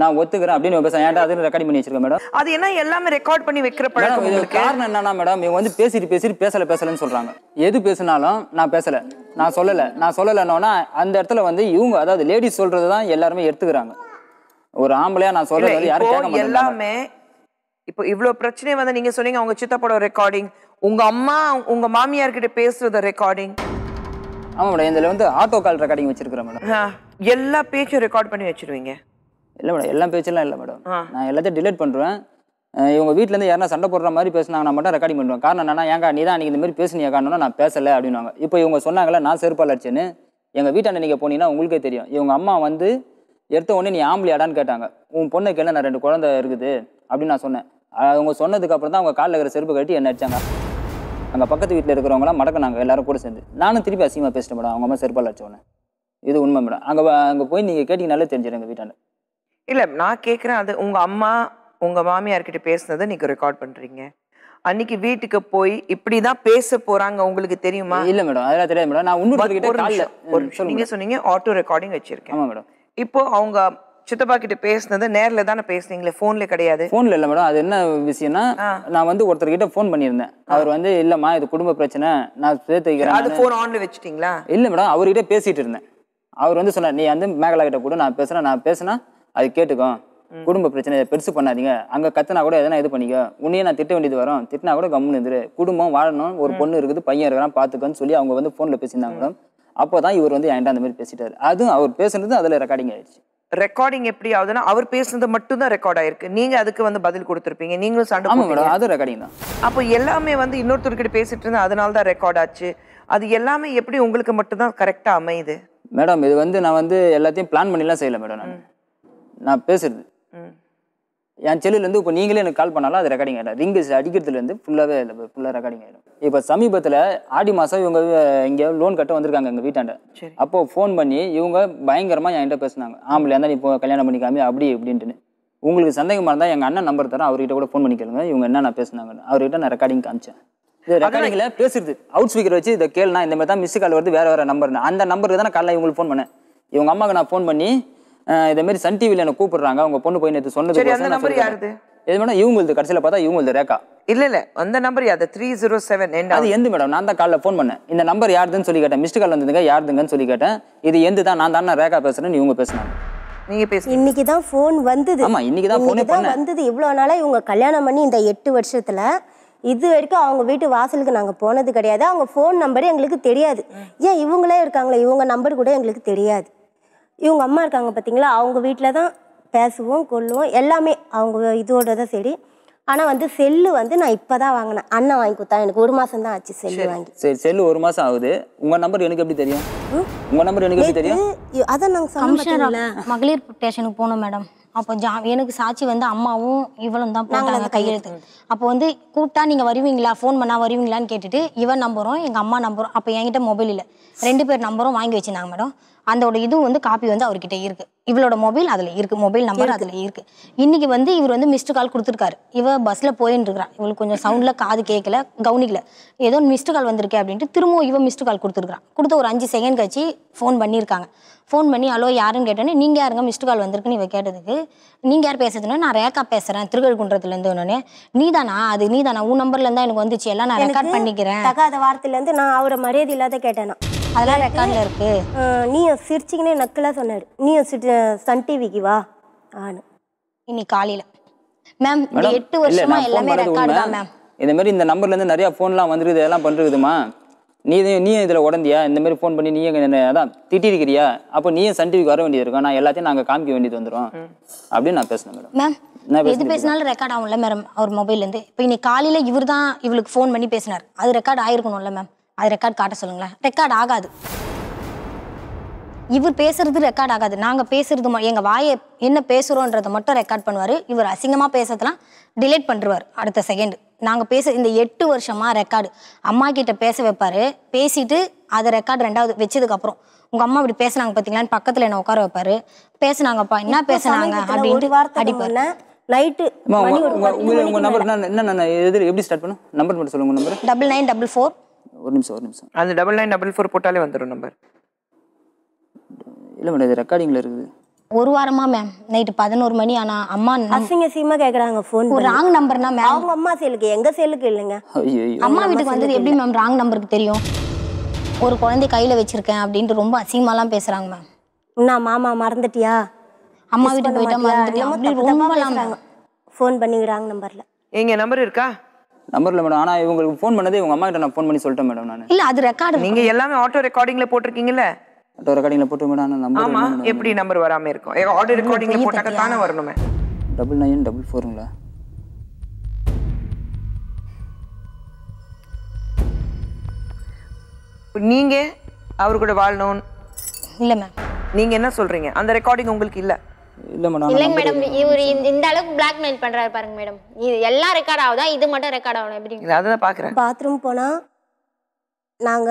நான் ஒத்துக்கிறேன் அப்படின்னு பேசுறேன் ஏன்டா அதுன்னு ரெக்கார்டிங் பண்ணி வச்சிருக்கேன் மேடம் அது என்ன எல்லாமே ரெக்கார்ட் பண்ணி வைக்கிற பழக்கம் காரணம் என்னன்னா மேடம் இவங்க வந்து பேசிட்டு பேசிட்டு பேசல பேசலன்னு சொல்றாங்க எது பேசினாலும் நான் பேசல நான் சொல்லல நான் சொல்லலன்னா அந்த இடத்துல வந்து இவங்க அதாவது லேடிஸ் சொல்றது தான் எல்லாருமே எடுத்துக்கிறாங்க ஒரு ஆம்பளையா நான் சொல்றது யாரும் எல்லாமே இப்போ இவ்வளவு பிரச்சனையை வந்து நீங்க சொன்னீங்க உங்க சித்தப்பட ரெக்கார்டிங் உங்க அம்மா உங்க மாமியார் கிட்ட பேசுறத ரெக்கார்டிங் ஆமா மேடம் இதுல வந்து ஆட்டோ கால் ரெக்கார்டிங் வச்சிருக்கிறேன் மேடம் எல்லா பேச்சும் ரெக்கார்ட் பண்ணி வச்சிருவீங்க இல்லை மேடம் எல்லாம் பேச்செல்லாம் இல்லை மேடம் நான் எல்லாத்தையும் டிலேட் பண்ணுறேன் இவங்க வீட்டிலேருந்து யாரா சண்டை போடுற மாதிரி நான் மட்டும் ரெக்கார்டிங் பண்ணுவேன் காரணம் என்னன்னா ஏங்கா நீ தான் நீங்கள் இந்த மாதிரி பேசினியா காரணம்னா நான் பேசலை அப்படின்னாங்க இப்போ இவங்க சொன்னாங்களே நான் செருப்பால் அடிச்சுன்னு எங்கள் வீட்டாண்ட நீங்கள் போனீங்கன்னா உங்களுக்கே தெரியும் இவங்க அம்மா வந்து எடுத்த உடனே நீ ஆம்பளையாடான்னு கேட்டாங்க உன் பொண்ணுக்கு என்ன நான் ரெண்டு குழந்தை இருக்குது அப்படின்னு நான் சொன்னேன் அவங்க சொன்னதுக்கப்புறம் தான் அவங்க காலில் இருக்கிற செருப்பு கட்டி என்ன அடிச்சாங்க அங்கே பக்கத்து வீட்டில் இருக்கிறவங்களாம் நாங்கள் எல்லாரும் கூட சேர்ந்து நானும் திருப்பி அசிங்கமாக பேசிட்டேன் மேடம் அவங்க அம்மா செருப்பால் அடிச்சோன்னே இது உண்மை மேடம் அங்கே அங்கே போய் நீங்கள் கேட்டிங்கனாலே தெரிஞ்சிடும் எங்கள் வீட்டாண்ட இல்லை நான் கேட்குறேன் அது உங்கள் அம்மா உங்கள் மாமியார்கிட்ட பேசுனதை நீங்கள் ரெக்கார்ட் பண்ணுறீங்க அன்னைக்கு வீட்டுக்கு போய் இப்படி தான் பேச போகிறாங்க உங்களுக்கு தெரியுமா இல்லை மேடம் அதெல்லாம் தெரியாது மேடம் நான் இன்னொரு நீங்கள் சொன்னீங்க ஆட்டோ ரெக்கார்டிங் வச்சிருக்கேன் ஆமாம் மேடம் இப்போ அவங்க சித்தப்பா கிட்ட பேசினது நேரில் தானே பேசுனீங்களே ஃபோன்ல கிடையாது ஃபோனில் இல்லை மேடம் அது என்ன விஷயம்னா நான் வந்து ஒருத்தர் கிட்ட ஃபோன் பண்ணியிருந்தேன் அவர் வந்து இல்லம்மா இது குடும்ப பிரச்சனை நான் சேர்த்து வைக்கிறேன் அது ஃபோன் ஆன்ல வச்சுட்டீங்களா இல்லை மேடம் அவர்கிட்ட பேசிட்டு இருந்தேன் அவர் வந்து சொன்னார் நீ வந்து மேகலா கிட்ட கூட நான் பேசுறேன் நான் பேசினா அது கேட்டுக்கும் குடும்ப பிரச்சனை பெருசு பண்ணாதீங்க அங்க கத்தனா கூட எதனா இது பண்ணிக்க உன்னையே நான் திட்ட வேண்டியது வரும் திட்டினா கூட கம்முன்னு இருந்துரு குடும்பம் வாழணும் ஒரு பொண்ணு இருக்குது பையன் இருக்கிறான் பாத்துக்கன்னு சொல்லி அவங்க வந்து போன்ல பேசியிருந்தாங்க அப்போதான் இவர் வந்து என்கிட்ட அந்த மாதிரி பேசிட்டாரு அதுவும் அவர் பேசுனது அதுல ரெக்கார்டிங் ஆயிடுச்சு ரெக்கார்டிங் எப்படி ஆகுதுன்னா அவர் பேசுனது மட்டும் தான் ரெக்கார்ட் ஆயிருக்கு நீங்க அதுக்கு வந்து பதில் கொடுத்துருப்பீங்க நீங்களும் சண்டை அது ரெக்கார்டிங் தான் அப்போ எல்லாமே வந்து இன்னொருத்தர்கிட்ட பேசிட்டு இருந்தா அதனால தான் ரெக்கார்ட் ஆச்சு அது எல்லாமே எப்படி உங்களுக்கு மட்டும் தான் கரெக்டா அமையுது மேடம் இது வந்து நான் வந்து எல்லாத்தையும் பிளான் பண்ணிலாம் செய்யல மேடம் நான் நான் பேசுறது என் செல்லுலேருந்து இப்போ நீங்களே எனக்கு கால் பண்ணாலும் அது ரெக்கார்டிங் ஆகிடும் ரிங்ஸ் அடிக்கிறதுலேருந்து ஃபுல்லாகவே இல்லை ஃபுல்லாக ரெக்கார்டிங் ஆகிடும் இப்போ சமீபத்தில் ஆடி மாதம் இவங்க இங்கே லோன் கட்ட வந்திருக்காங்க எங்கள் வீட்டாண்ட அப்போது ஃபோன் பண்ணி இவங்க பயங்கரமாக என்கிட்ட பேசினாங்க ஆம்பளை இருந்தால் நீ இப்போ கல்யாணம் பண்ணிக்காம அப்படி இப்படின்ட்டுன்னு உங்களுக்கு சந்தேகமாக இருந்தால் எங்கள் அண்ணன் நம்பர் தரேன் அவர்கிட்ட கூட ஃபோன் பண்ணிக்கலுங்க இவங்க நான் பேசினாங்கன்னு அவர்கிட்ட நான் ரெக்கார்டிங் காமிச்சேன் இது ரெக்கார்டிங்கில் பேசுறது அவுட் ஸ்பீக்கர் வச்சு இதை கேளுனா இந்த மாதிரி தான் மிஸ் கால் வருது வேறு வேறு நம்பர்னு அந்த நம்பருக்கு தான் நான் காலையில் இவங்களுக்கு ஃபோன் பண்ணேன் இவங்க அம்மாவுக்கு நான் ஃபோன் பண்ணி மாதிரி சன் டிவியில் என்ன கூப்பிடுறாங்க அவங்க பொண்ணு போய் நேற்று சொன்னது அந்த நம்பர் யாருது எது மேடம் இவங்களுக்கு கடைசில பார்த்தா இவங்களுக்கு ரேகா இல்ல இல்ல அந்த நம்பர் oh அது த்ரீ ஜீரோ செவன் அது எந்த மேடம் நான் தான் காலைல ஃபோன் பண்ணேன் இந்த நம்பர் யாருதுன்னு சொல்லி கேட்டேன் மிஸ்டர் கால் வந்ததுங்க யாருதுங்கன்னு சொல்லி கேட்டேன் இது எந்த தான் நான் தான் ரேகா பேசுறேன்னு இவங்க பேசினாங்க நீங்க பேசுங்க இன்னைக்கு தான் ஃபோன் வந்தது ஆமா இன்னைக்கு தான் ஃபோனே பண்ணேன் வந்தது இவ்வளோ நாளா இவங்க கல்யாணம் பண்ணி இந்த எட்டு வருஷத்துல இது வரைக்கும் அவங்க வீட்டு வாசலுக்கு நாங்க போனது கிடையாது அவங்க ஃபோன் நம்பர் எங்களுக்கு தெரியாது ஏன் இவங்களே இருக்காங்களே இவங்க நம்பர் கூட எங்களுக்கு தெரியாது இவங்க அம்மா இருக்காங்க பார்த்தீங்களா அவங்க வீட்டில் தான் பேசுவோம் கொள்ளுவோம் எல்லாமே அவங்க இதோட தான் சரி ஆனால் வந்து செல்லு வந்து நான் இப்போ தான் வாங்கினேன் அண்ணன் வாங்கி கொடுத்தா எனக்கு ஒரு மாதம் தான் ஆச்சு செல்லு வாங்கி சரி செல்லு ஒரு மாதம் ஆகுது உங்கள் நம்பர் எனக்கு எப்படி தெரியும் உங்கள் நம்பர் எனக்கு எப்படி தெரியும் அதான் நாங்கள் கமிஷனர் மகளிர் ஸ்டேஷனுக்கு போனோம் மேடம் அப்போ ஜா எனக்கு சாட்சி வந்து அம்மாவும் இவளும் தான் போட்டாங்க கையெழுத்து அப்போ வந்து கூப்பிட்டா நீங்கள் வருவீங்களா ஃபோன் பண்ணால் வருவீங்களான்னு கேட்டுட்டு இவன் நம்பரும் எங்கள் அம்மா நம்பரும் அப்போ என்கிட்ட மொபைல் இல்லை ரெண்டு பேர் நம்பரும் வாங்கி வச்சுருந்தாங்க மேடம் அந்த இது வந்து காப்பி வந்து அவர்கிட்ட இருக்கு இவளோட மொபைல் அதில் இருக்கு மொபைல் நம்பர் அதில் இருக்கு இன்னைக்கு வந்து இவர் வந்து மிஸ்டு கால் கொடுத்துருக்காரு இவ பஸ்ல போயின்னு இருக்கிறான் இவளுக்கு கொஞ்சம் சவுண்ட்ல காது கேட்கல கவனிக்கல ஏதோ மிஸ்டு கால் வந்திருக்கே அப்படின்ட்டு திரும்பவும் இவ மிஸ்டு கால் கொடுத்துருக்கான் கொடுத்த ஒரு அஞ்சு செகண்ட் கழிச்சு ஃபோன் பண்ணியிருக்காங்க ஃபோன் பண்ணி ஹலோ யாருன்னு கேட்டோன்னே நீங்கள் யாருங்க மிஸ்டு கால் வந்திருக்குன்னு இவ கேட்டதுக்கு நீங்கள் யார் பேசுறதுன்னா நான் ரேக்கா பேசுகிறேன் திருக்கழுக்குன்றதுலேருந்து ஒன்னே நீ தானா அது நீ தானா உன் நம்பர்லேருந்து எனக்கு வந்துச்சு எல்லாம் நான் ரெக்கார்ட் பண்ணிக்கிறேன் தகாத இருந்து நான் அவரை மரியாதை இல்லாத கேட்டேனா அதெல்லாம் ரெக்கார்டில் இருக்கு நீ சிரிச்சிங்கன்னே நக்கலாக சொன்னார் நீ சன் டிவிக்கு வா ஆனு இன்னைக்கு காலையில் மேம் இந்த எட்டு வருஷமா எல்லாமே பண்ணது ரெக்கார்டு தான் மேம் இந்த மாதிரி இந்த நம்பர்ல இருந்து நிறைய போன்லாம் வந்துருக்குது இதெல்லாம் பண்றதுமா நீ இது- நீ இதில் உடந்தியா இந்த மாதிரி ஃபோன் பண்ணி நீ என்ன- அதான் திட்டிருக்கிறியா அப்போ நீயும் சன் டிவிக்கு வர வேண்டியது இருக்கும் நான் எல்லாத்தையும் நாங்கள் காமிக்க வேண்டியது வந்துரும் அப்படின்னு நான் பேசினேன் மேடம் மேம் நான் எது பேசினது பேசினாலும் ரெக்கார்ட் ஆகும்ல மேடம் அவர் மொபைல்லேருந்து இப்போ இன்னைக்கு காலையில் இவர் தான் இவளுக்கு ஃபோன் பண்ணி பேசினார் அது ரெக்கார்ட் ஆயிருக்கணும்ல மேம் அது ரெக்கார்ட் காட்ட சொல்லுங்களேன் ரெக்கார்ட் ஆகாது இவர் பேசுறது ரெக்கார்ட் ஆகாது நாங்கள் பேசுறது எங்கள் வாயை என்ன பேசுகிறோன்றதை மட்டும் ரெக்கார்ட் பண்ணுவார் இவர் அசிங்கமாக பேசுறதுலாம் டிலேட் பண்ணுவார் அடுத்த செகண்ட் நாங்கள் பேச இந்த எட்டு வருஷமாக ரெக்கார்டு அம்மா கிட்ட பேச வைப்பார் பேசிட்டு அதை ரெக்கார்டு ரெண்டாவது வச்சதுக்கப்புறம் உங்கள் அம்மா இப்படி பேசுனாங்க பார்த்தீங்களான்னு பக்கத்தில் என்ன உட்கார வைப்பாரு பேசுனாங்கப்பா என்ன பேசுனாங்க அப்படின்ட்டு அடிப்பாரு நைட்டு உங்க நம்பர் என்ன என்ன எப்படி ஸ்டார்ட் பண்ணும் நம்பர் மட்டும் சொல்லுங்க number double nine double four ஒரு நிமிஷம் ஒரு நிமிஷம் அந்த டபுள் நைன் டபுள் ஃபோர் போட்டாலே வந்துடும் நம்பர் இல்லை மேடம் இது ரெக்கார்டிங்கில் இருக்குது ஒரு வாரமா மேம் நைட்டு பதினோரு மணி ஆனா அம்மா அசிங்க சீமா கேக்குறாங்க ஃபோன் ராங் நம்பர்னா மேம் அவங்க அம்மா சேலுக்கு எங்க சேலுக்கு இல்லைங்க அம்மா வீட்டுக்கு வந்தது எப்படி மேம் ராங் நம்பருக்கு தெரியும் ஒரு குழந்தை கையில வச்சிருக்கேன் அப்படின்ட்டு ரொம்ப அசிங்கமாலாம் பேசுறாங்க மேம் நான் மாமா மறந்துட்டியா அம்மா வீட்டுக்கு போயிட்டா மறந்துட்டியா அப்படி ரொம்ப ஃபோன் பண்ணி ராங் நம்பர்ல எங்க நம்பர் இருக்கா நம்பர்ல மேடம் ஆனா இவங்களுக்கு ஃபோன் பண்ணதே இவங்க அம்மா கிட்ட நான் ஃபோன் பண்ணி சொல்லிட்டேன் மேடம் நான் இல்ல அது ரெக்கார்டு நீங்க எல்லாமே ஆட்டோ ரெக்கார்டிங்ல போட்டிருக்கீங்கல்ல ஆட்டோ ரெக்கார்டிங்ல போட்டு மேடம் நம்பர் ஆமா எப்படி நம்பர் வராம இருக்கும் ஆட்டோ ரெக்கார்டிங்ல போட்டாக்க தானே வரணுமே டபுள் நைன் டபுள் ஃபோருங்களா நீங்க அவர் கூட வாழணும் இல்ல மேம் நீங்க என்ன சொல்றீங்க அந்த ரெக்கார்டிங் உங்களுக்கு இல்லை இல்ல மேடம் இல்லைங்க மேடம் இவர் இந்த அளவுக்கு பிளாக்மெயில் பண்றாரு பாருங்க மேடம் இது எல்லாம் ரெக்கார்ட் ஆகுதா இது மட்டும் ரெக்கார்ட் ஆகணும் எப்படி இல்ல அதான் பாக்குறேன் பாத்ரூம் போனா நாங்க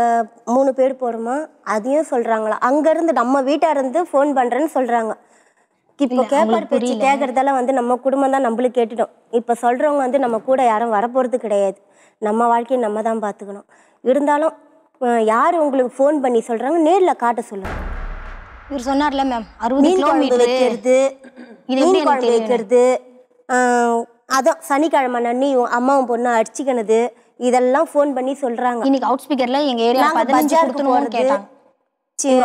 மூணு பேர் போறோமா அதையும் சொல்றாங்களா அங்க இருந்து நம்ம வீட்டா இருந்து போன் பண்றேன்னு சொல்றாங்க இப்போ கேப்பார் பேச்சு கேட்கறதெல்லாம் வந்து நம்ம குடும்பம் தான் நம்மளுக்கு கேட்டுட்டோம் இப்போ சொல்றவங்க வந்து நம்ம கூட யாரும் வரப்போறது கிடையாது நம்ம வாழ்க்கையை நம்ம தான் பார்த்துக்கணும் இருந்தாலும் யார் உங்களுக்கு ஃபோன் பண்ணி சொல்றாங்க நேரில் காட்ட சொல்லுங்கள் இவர் சொன்னார்ல மேம் அறுபது கிலோமீட்டர் வைக்கிறது இது மீன் குழம்பு வைக்கிறது அதான் சனிக்கிழமை அன்னி அம்மாவும் பொண்ணு அடிச்சுக்கணுது இதெல்லாம் ஃபோன் பண்ணி சொல்றாங்க இன்னைக்கு அவுட் ஸ்பீக்கர்ல எங்க ஏரியா பதினஞ்சு கொடுத்துருவோம்னு கேட்டாங்க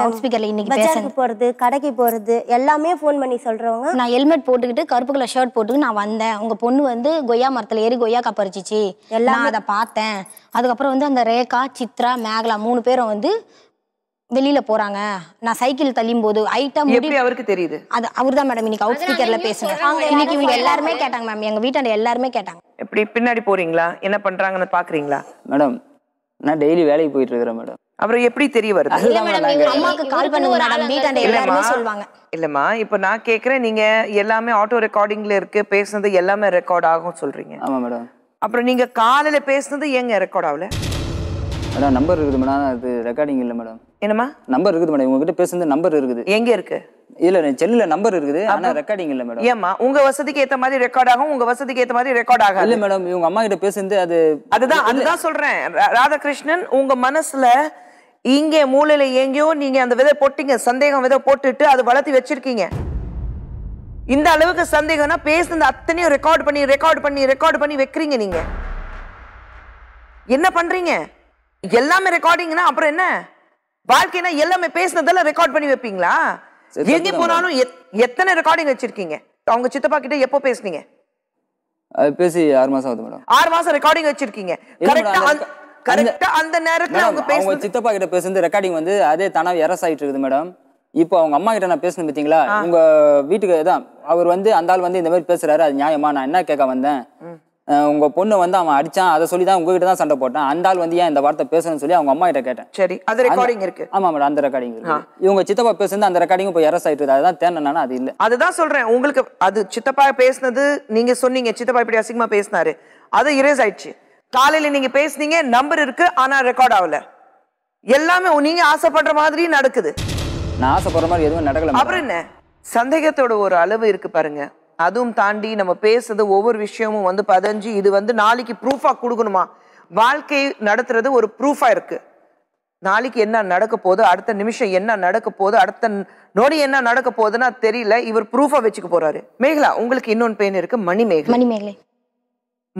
அவுட் ஸ்பீக்கர்ல இன்னைக்கு பேசுறது போறது கடைக்கு போறது எல்லாமே ஃபோன் பண்ணி சொல்றவங்க நான் ஹெல்மெட் போட்டுக்கிட்டு கருப்பு கலர் ஷர்ட் போட்டுக்கிட்டு நான் வந்தேன் உங்க பொண்ணு வந்து கொய்யா மரத்துல ஏறி கொய்யா கப்பரிச்சிச்சு எல்லாம் அதை பார்த்தேன் அதுக்கப்புறம் வந்து அந்த ரேகா சித்ரா மேகலா மூணு பேரும் வந்து வெளியில போறாங்க நான் சைக்கிள் தள்ளியும் போது ஐட்டம் எப்படி அவருக்கு தெரியுது அது அவர்தான் தான் மேடம் இன்னைக்கு அவுட் ஸ்பீக்கர்ல பேசுங்க இன்னைக்கு இவங்க எல்லாருமே கேட்டாங்க மேம் எங்க வீட்டாண்ட எல்லாருமே கேட்டாங்க எப்படி பின்னாடி போறீங்களா என்ன பண்றாங்கன்னு பாக்குறீங்களா மேடம் நான் டெய்லி வேலைக்கு போயிட்டு இருக்கிறேன் மேடம் அப்புறம் எப்படி தெரிய வருது அம்மாக்கு கால் பண்ணுங்க மேடம் வீட்டாண்ட எல்லாருமே சொல்வாங்க இல்லம்மா இப்போ நான் கேக்குறேன் நீங்க எல்லாமே ஆட்டோ ரெக்கார்டிங்ல இருக்கு பேசுனது எல்லாமே ரெக்கார்ட் ஆகும் சொல்றீங்க ஆமா மேடம் அப்புறம் நீங்க காலையில பேசுனது எங்க ரெக்கார்ட் ஆகல மேடம் நம்பர் இருக்குது மேடம் அது ரெக்கார்டிங் இல்லை மேடம் என்னம்மா நம்பர் இருக்குது மேடம் உங்ககிட்ட பேசுறது நம்பர் இருக்குது எங்க இருக்கு இல்ல செல்லுல நம்பர் இருக்குது ஆனா ரெக்கார்டிங் இல்ல மேடம் ஏமா உங்க வசதிக்கு ஏத்த மாதிரி ரெக்கார்ட் ஆகும் உங்க வசதிக்கு ஏத்த மாதிரி ரெக்கார்ட் ஆகும் இல்ல மேடம் இவங்க அம்மா கிட்ட பேசுறது அது அதுதான் அதுதான் சொல்றேன் ராதாகிருஷ்ணன் உங்க மனசுல இங்கே மூலையில எங்கேயோ நீங்க அந்த விதை போட்டீங்க சந்தேகம் விதை போட்டுட்டு அது வளர்த்தி வச்சிருக்கீங்க இந்த அளவுக்கு சந்தேகம்னா பேசுனது அத்தனையும் ரெக்கார்ட் பண்ணி ரெக்கார்ட் பண்ணி ரெக்கார்ட் பண்ணி வைக்கிறீங்க நீங்க என்ன பண்றீங்க எல்லாமே ரெக்கார்டிங்னா அப்புறம் என்ன வாழ்க்கைனா எல்லாமே பேசினதெல்லாம் ரெக்கார்ட் பண்ணி வைப்பீங்களா எங்க போனாலும் எத்தனை ரெக்கார்டிங் வச்சிருக்கீங்க அவங்க சித்தப்பா கிட்ட எப்போ பேசுனீங்க பேசி ஆறு மாசம் ஆகுது மேடம் ஆறு மாசம் ரெக்கார்டிங் வச்சிருக்கீங்க கரெக்டா கரெக்டா அந்த நேரத்துல அவங்க பேசுன சித்தப்பா கிட்ட பேசுனது ரெக்கார்டிங் வந்து அதே தானா எரஸ் ஆயிட்டு இருக்குது மேடம் இப்போ அவங்க அம்மா கிட்ட நான் பேசணும் பாத்தீங்களா உங்க வீட்டுக்கு தான் அவர் வந்து அந்த ஆள் வந்து இந்த மாதிரி பேசுறாரு அது நியாயமா நான் என்ன கேட்க வந்தேன் உங்க பொண்ணு வந்து அவன் அடிச்சான் அதை சொல்லி தான் உங்ககிட்ட தான் சண்டை போட்டான் அந்த ஆள் வந்து ஏன் இந்த வார்த்தை பேசணும்னு சொல்லி அவங்க அம்மா கிட்ட கேட்டேன் சரி அது ரெக்கார்டிங் இருக்கு ஆமா மேடம் அந்த ரெக்கார்டிங் இருக்கு இவங்க சித்தப்பா பேசுனது அந்த ரெக்கார்டிங் போய் எரஸ் ஆயிட்டு அதான் தேனனா அது இல்லை அதுதான் சொல்றேன் உங்களுக்கு அது சித்தப்பா பேசுனது நீங்க சொன்னீங்க சித்தப்பா இப்படி அசிங்கமா பேசினாரு அது இரேஸ் ஆயிடுச்சு காலையில நீங்க பேசுனீங்க நம்பர் இருக்கு ஆனா ரெக்கார்ட் ஆகல எல்லாமே நீங்க ஆசைப்படுற மாதிரி நடக்குது நான் ஆசைப்படுற மாதிரி எதுவும் நடக்கல அப்புறம் என்ன சந்தேகத்தோட ஒரு அளவு இருக்கு பாருங்க அதுவும் தாண்டி நம்ம பேசுறது ஒவ்வொரு விஷயமும் வந்து பதஞ்சு இது வந்து நாளைக்கு ப்ரூஃபாக கொடுக்கணுமா வாழ்க்கை நடத்துறது ஒரு ப்ரூஃபா இருக்குது நாளைக்கு என்ன நடக்க போகுது அடுத்த நிமிஷம் என்ன நடக்க போகுது அடுத்த நொடி என்ன நடக்க போதுன்னா தெரியல இவர் ப்ரூஃபா வச்சுக்க போறாரு மேகலா உங்களுக்கு இன்னொன்று பேர் இருக்கு மணிமேகலை மணிமேகலை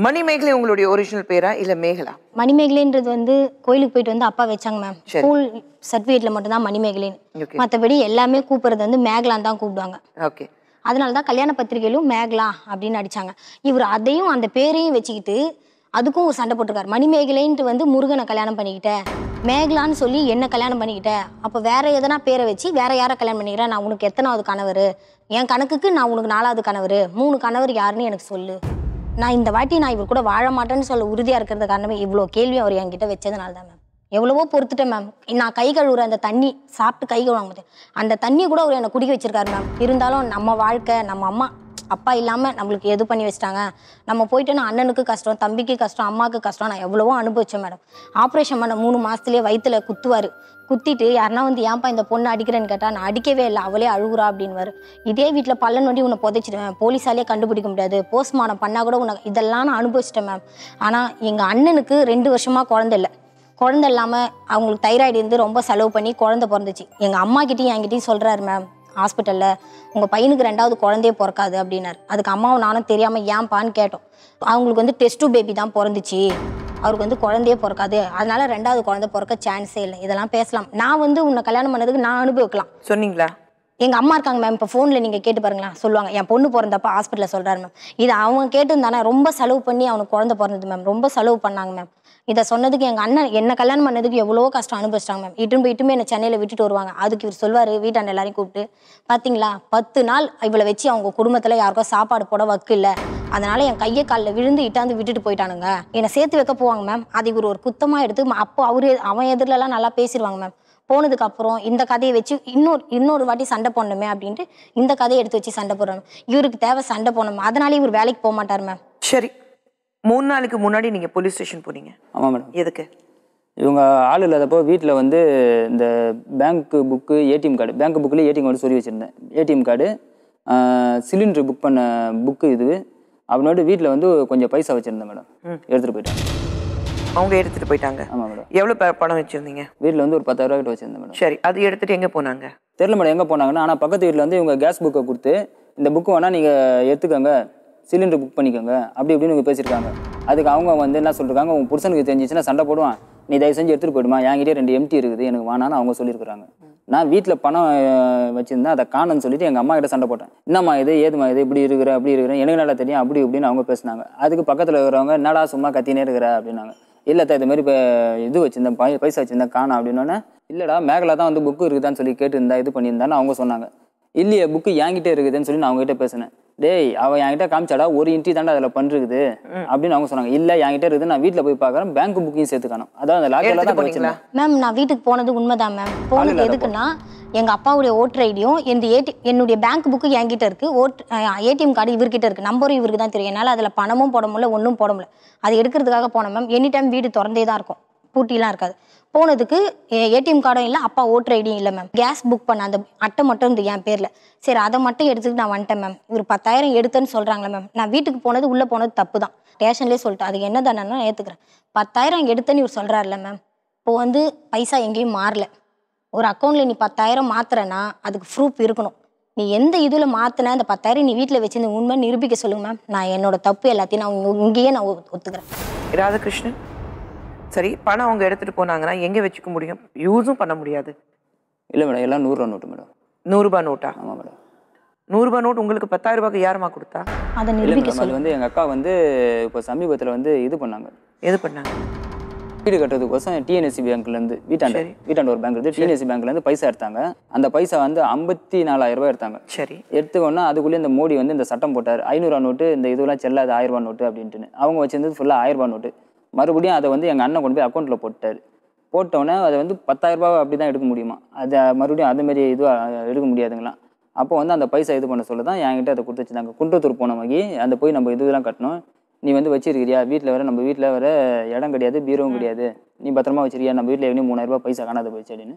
மணிமேகலை உங்களுடைய ஒரிஜினல் பேரா இல்ல மேகலா மணிமேகலைன்றது வந்து கோயிலுக்கு போயிட்டு வந்து அப்பா வச்சாங்க மேம் ஸ்கூல் சர்டிபிகேட்ல மட்டும்தான் தான் மணிமேகலைன்னு மற்றபடி எல்லாமே கூப்பிடுறது வந்து மேகலான் தான் கூப்பிடுவாங்க ஓகே அதனால தான் கல்யாண பத்திரிகையிலும் மேகலா அப்படின்னு அடித்தாங்க இவர் அதையும் அந்த பேரையும் வச்சுக்கிட்டு அதுக்கும் ஒரு சண்டை போட்டிருக்காரு மணிமேகலைன்ட்டு வந்து முருகனை கல்யாணம் பண்ணிக்கிட்டேன் மேகலான்னு சொல்லி என்ன கல்யாணம் பண்ணிக்கிட்டேன் அப்போ வேற எதனா பேரை வச்சு வேற யாரை கல்யாணம் பண்ணிக்கிறேன் நான் உனக்கு எத்தனாவது கணவர் என் கணக்குக்கு நான் உனக்கு நாலாவது கணவர் மூணு கணவர் யாருன்னு எனக்கு சொல்லு நான் இந்த வாட்டி நான் இவர் கூட வாழ மாட்டேன்னு சொல்ல உறுதியாக இருக்கிறது காரணமே இவ்வளோ கேள்வி அவர் என்கிட்ட வச்சதுனால தான் மேம் எவ்வளவோ பொறுத்துட்டேன் மேம் நான் கை கழுவுற அந்த தண்ணி சாப்பிட்டு கை கழுவாங்க அந்த தண்ணி கூட அவர் என்னை குடிக்க வச்சிருக்காரு மேம் இருந்தாலும் நம்ம வாழ்க்கை நம்ம அம்மா அப்பா இல்லாமல் நம்மளுக்கு எது பண்ணி வச்சிட்டாங்க நம்ம போயிட்டு அண்ணனுக்கு கஷ்டம் தம்பிக்கு கஷ்டம் அம்மாவுக்கு கஷ்டம் நான் எவ்வளவோ அனுபவிச்சேன் மேடம் ஆப்ரேஷன் பண்ண மூணு மாசத்துலயே வயிற்றுல குத்துவார் குத்திட்டு யாருனா வந்து ஏன்பா இந்த பொண்ணு அடிக்கிறேன்னு கேட்டால் நான் அடிக்கவே இல்லை அவளே அழுகுறா அப்படின்வாரு இதே வீட்டில் பல்ல நொண்டி உன்னை புதைச்சிடுவேன் போலீஸாலேயே கண்டுபிடிக்க முடியாது போஸ்ட்மார்ட்டம் பண்ணால் கூட உனக்கு இதெல்லாம் நான் அனுபவிச்சிட்டேன் மேம் ஆனால் எங்கள் அண்ணனுக்கு ரெண்டு வருஷமாக குழந்தை இல்லை குழந்தை இல்லாமல் அவங்களுக்கு தைராய்டு இருந்து ரொம்ப செலவு பண்ணி குழந்தை பிறந்துச்சு எங்கள் அம்மா கிட்டேயும் என்கிட்டயும் சொல்கிறாரு மேம் ஹாஸ்பிட்டலில் உங்கள் பையனுக்கு ரெண்டாவது குழந்தையே பிறக்காது அப்படின்னாரு அதுக்கு அம்மாவும் நானும் தெரியாமல் ஏன்பான்னு கேட்டோம் அவங்களுக்கு வந்து டெஸ்ட் பேபி தான் பிறந்துச்சு அவருக்கு வந்து குழந்தையே பிறக்காது அதனால ரெண்டாவது குழந்தை பிறக்க சான்ஸே இல்லை இதெல்லாம் பேசலாம் நான் வந்து உன்னை கல்யாணம் பண்ணதுக்கு நான் அனுபவிக்கலாம் சொன்னீங்களா எங்க அம்மா இருக்காங்க மேம் இப்போ ஃபோனில் நீங்கள் கேட்டு பாருங்களேன் சொல்லுவாங்க என் பொண்ணு பிறந்தப்ப ஹாஸ்பிட்டலில் சொல்கிறாரு மேம் இது அவங்க இருந்தானே ரொம்ப செலவு பண்ணி அவனுக்கு குழந்தை பிறந்தது மேம் ரொம்ப செலவு பண்ணாங்க மேம் இதை சொன்னதுக்கு எங்கள் அண்ணன் என்ன கல்யாணம் பண்ணதுக்கு எவ்வளோ கஷ்டம் அனுபவிச்சிட்டாங்க மேம் இட்டும் போயிட்டுமே என்ன சென்னையில் விட்டுட்டு வருவாங்க அதுக்கு இவர் சொல்வார் வீட்டாண்ட எல்லாரையும் கூப்பிட்டு பார்த்தீங்களா பத்து நாள் இவளை வச்சு அவங்க குடும்பத்தில் யாருக்கோ சாப்பாடு போட வக்கு இல்லை அதனால என் கையை காலில் விழுந்து இட்டாந்து விட்டுட்டு போயிட்டானுங்க என்னை சேர்த்து வைக்க போவாங்க மேம் அது இவர் ஒரு குத்தமாக எடுத்து அப்போ அவர் அவன் எதிரிலலாம் நல்லா பேசிடுவாங்க மேம் போனதுக்கு அப்புறம் இந்த கதையை வச்சு இன்னொரு இன்னொரு வாட்டி சண்டை போடணுமே அப்படின்ட்டு இந்த கதையை எடுத்து வச்சு சண்டை போடுறோம் இவருக்கு தேவை சண்டை போடணும் அதனாலே இவர் வேலைக்கு போக மாட்டார் மேம் சரி மூணு நாளைக்கு முன்னாடி நீங்கள் போலீஸ் ஸ்டேஷன் போனீங்க ஆமாம் மேடம் எதுக்கு இவங்க ஆள் இல்லாதப்போ வீட்டில் வந்து இந்த bank book ATM card bank புக்கில் ஏடிஎம் கார்டு சொல்லி வச்சுருந்தேன் ஏடிஎம் கார்டு சிலிண்டர் புக் பண்ண புக்கு இது அப்படின்னாட்டு வீட்டில் வந்து கொஞ்சம் பைசா வச்சுருந்தேன் மேடம் எடுத்துகிட்டு போயிட்டாங்க அவங்க எடுத்துகிட்டு போயிட்டாங்க ஆமாம் மேடம் எவ்வளோ பணம் வச்சுருந்தீங்க வீட்டில் வந்து ஒரு பத்தாயிரம் கிட்ட வச்சுருந்தேன் மேடம் சரி அது எடுத்துகிட்டு எங்கே போனாங்க தெரில மேடம் எங்கே போனாங்கன்னா ஆனால் பக்கத்து வீட்டில் வந்து இவங்க கேஸ் புக்கை கொடுத்து இந்த புக்கு வேணால் நீங்கள் எடுத்துக்கோங்க சிலிண்டர் புக் பண்ணிக்கோங்க அப்படி இப்படின்னு பேசியிருக்காங்க அதுக்கு அவங்க வந்து என்ன சொல்லியிருக்காங்க உங்கள் புருஷனுக்கு தெரிஞ்சிச்சுன்னா சண்டை போடுவான் நீ தயவு செஞ்சு எடுத்துகிட்டு போயிடுமா என்கிட்டே ரெண்டு எம்டி இருக்குது எனக்கு வானான்னு அவங்க சொல்லியிருக்காங்க நான் வீட்டில் பணம் வச்சுருந்தேன் அதை காணன்னு சொல்லிட்டு எங்கள் அம்மா கிட்டே சண்டை போட்டேன் என்னம்மா இது ஏதுமா இது இப்படி இருக்கிற அப்படி இருக்கிறேன் எனக்கு நல்லா தெரியும் அப்படி இப்படின்னு அவங்க பேசினாங்க அதுக்கு பக்கத்தில் இருக்கிறவங்க என்னடா சும்மா கத்தினே இருக்கிற அப்படின்னாங்க இல்லைத்தா இது மாதிரி இப்போ இது வச்சுருந்தேன் பை பைசா வச்சுருந்தேன் காணும் அப்படின்னோடனே இல்லைடா மேகலா தான் வந்து புக்கு இருக்குதான்னு சொல்லி கேட்டுருந்தா இது பண்ணியிருந்தான்னு அவங்க சொன்னாங்க இல்லையே புக்கு என்கிட்ட இருக்குதுன்னு சொல்லி நான் அவங்ககிட்ட பேசினேன் டேய் அவன் என்கிட்ட காமிச்சாடா ஒரு இன்ட்ரி தாண்டா அதில் பண்ணிருக்குது அப்படின்னு அவங்க சொன்னாங்க இல்லை என்கிட்ட இருக்குது நான் வீட்டில் போய் பார்க்குறேன் பேங்க் புக்கையும் சேர்த்துக்கணும் அதான் அந்த லாக்கெல்லாம் தான் மேம் நான் வீட்டுக்கு போனது உண்மைதான் மேம் போனது எதுக்குன்னா எங்கள் அப்பாவுடைய ஓட்டர் ஐடியும் இந்த ஏடி என்னுடைய பேங்க் புக்கு என்கிட்ட இருக்குது ஓட் ஏடிஎம் கார்டு இவர்கிட்ட இருக்குது நம்பரும் இவருக்கு தான் தெரியும் என்னால் அதில் பணமும் போட முடியல ஒன்றும் போட முடியல அது எடுக்கிறதுக்காக போனேன் மேம் எனி டைம் வீடு திறந்தே தான் இருக்கும் பூட்டிலாம் இருக்காது போனதுக்கு ஏடிஎம் கார்டும் இல்லை அப்பா ஓட்டர் ஐடியும் இல்லை மேம் கேஸ் புக் பண்ண அந்த அட்டை மட்டும் இருந்து என் பேரில் சரி அதை மட்டும் எடுத்துக்கிட்டு நான் வந்துட்டேன் மேம் இவர் பத்தாயிரம் எடுத்தேன்னு சொல்கிறாங்களே மேம் நான் வீட்டுக்கு போனது உள்ளே போனது தப்பு தான் ஸ்டேஷன்லேயே சொல்லிட்டு அது என்ன தானே ஏற்றுக்கிறேன் பத்தாயிரம் எடுத்தேன்னு இவர் சொல்கிறார்ல மேம் இப்போ வந்து பைசா எங்கேயும் மாறல ஒரு அக்கௌண்ட்டில் நீ பத்தாயிரம் மாத்துறேன்னா அதுக்கு ப்ரூஃப் இருக்கணும் நீ எந்த இதில் மாற்றின அந்த பத்தாயிரம் நீ வீட்டில் வச்சிருந்து உண்மை நிரூபிக்க சொல்லுங்க மேம் நான் என்னோட தப்பு எல்லாத்தையும் நான் இங்கேயே நான் ஒத்துக்கிறேன் ராதாகிருஷ்ணன் சரி பணம் அவங்க எடுத்துகிட்டு போனாங்கன்னா எங்கே வச்சுக்க முடியும் யூஸும் பண்ண முடியாது இல்லை மேடம் எல்லாம் நூறுரூவா நோட்டு மேடம் நூறுரூபா நோட்டா ஆமாம் மேடம் நூறுரூபா நோட் உங்களுக்கு பத்தாயிரம் ரூபாய்க்கு யாருமா கொடுத்தா அதை நிரூபிக்க அது வந்து எங்கள் அக்கா வந்து இப்போ சமீபத்தில் வந்து இது பண்ணாங்க எது பண்ணாங்க வீடு கட்டுறதுக்கோசம் டிஎன்எஸ்சி பேங்க்லேருந்து வீட்டாண்ட வீட்டாண்ட ஒரு பேங்க் இருந்து டிஎன்எஸ்சி பேங்க்லேருந்து பைசா எடுத்தாங்க அந்த பைசா வந்து ஐம்பத்தி நாலாயிரம் ரூபாய் எடுத்தாங்க சரி எடுத்துக்கோன்னா அதுக்குள்ளே இந்த மோடி வந்து இந்த சட்டம் போட்டார் ஐநூறுரூவா நோட்டு இந்த இதெல்லாம் செல்லாது ஆயிரம் நோட்டு அப்படின்ட்டு அவங்க வச்சிருந்தது ஃபுல்லாக ஆயிரம் ரூபா நோட்டு மறுபடியும் அதை வந்து எங்கள் அண்ணன் கொண்டு போய் அக்கௌண்ட்டில் போட்டார் போட்டோன்னே அதை வந்து பத்தாயிரரூபா அப்படி தான் எடுக்க முடியுமா அதை மறுபடியும் அதுமாரி இதுவாக எடுக்க முடியாதுங்களாம் அப்போ வந்து அந்த பைசா இது பண்ண சொல்ல தான் என்கிட்ட அதை கொடுத்து வச்சுருந்தாங்க குன்றத்தூர் போன மாதிரி அந்த போய் நம்ம இதுலாம் கட்டணும் நீ வந்து வச்சிருக்கிறியா வீட்டில் வர நம்ம வீட்டில் வர இடம் கிடையாது பீரோவும் கிடையாது நீ பத்திரமா வச்சிருக்கியா நம்ம வீட்டில் எவ்வளோ மூணாயிரரூபா பைசா காணாத போயிடுச்சு அப்படின்னு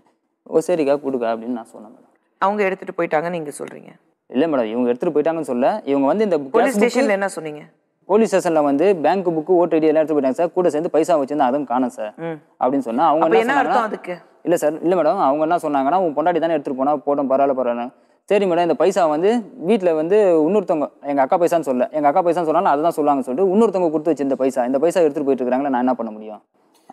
ஓ சரிக்கா கொடுக்கா அப்படின்னு நான் சொன்னேன் மேடம் அவங்க எடுத்துகிட்டு போயிட்டாங்கன்னு நீங்கள் சொல்கிறீங்க இல்லை மேடம் இவங்க எடுத்துகிட்டு போயிட்டாங்கன்னு சொல்ல இவங்க வந்து இந்த போலீஸ் ஸ்டேஷனில் என்ன சொன்னீங்க போலீஸ் ஸ்டேஷன்ல வந்து பேங்க் புக்கு ஓட்டு ஐடி எல்லாம் எடுத்து போயிட்டாங்க சார் கூட சேர்ந்து பைசா வச்சிருந்தா அதுவும் காணும் சார் அப்படின்னு சொன்னா அவங்க என்ன அர்த்தம் அதுக்கு இல்ல சார் இல்ல மேடம் அவங்க என்ன சொன்னாங்கன்னா உன் பொண்டாடி தானே எடுத்துட்டு போனா போட்டோம் பரவாயில்ல பரவாயில்ல சரி மேடம் இந்த பைசா வந்து வீட்டில் வந்து இன்னொருத்தவங்க எங்கள் அக்கா பைசான்னு சொல்ல எங்கள் அக்கா பைசான்னு சொன்னாலும் அதுதான் சொல்லுவாங்க சொல்லிட்டு இன்னொருத்தவங்க கொடுத்து வச்சிருந்த பைசா இந்த பைசா எடுத்துகிட்டு போயிட்டு இருக்காங்களா நான் என்ன பண்ண முடியும்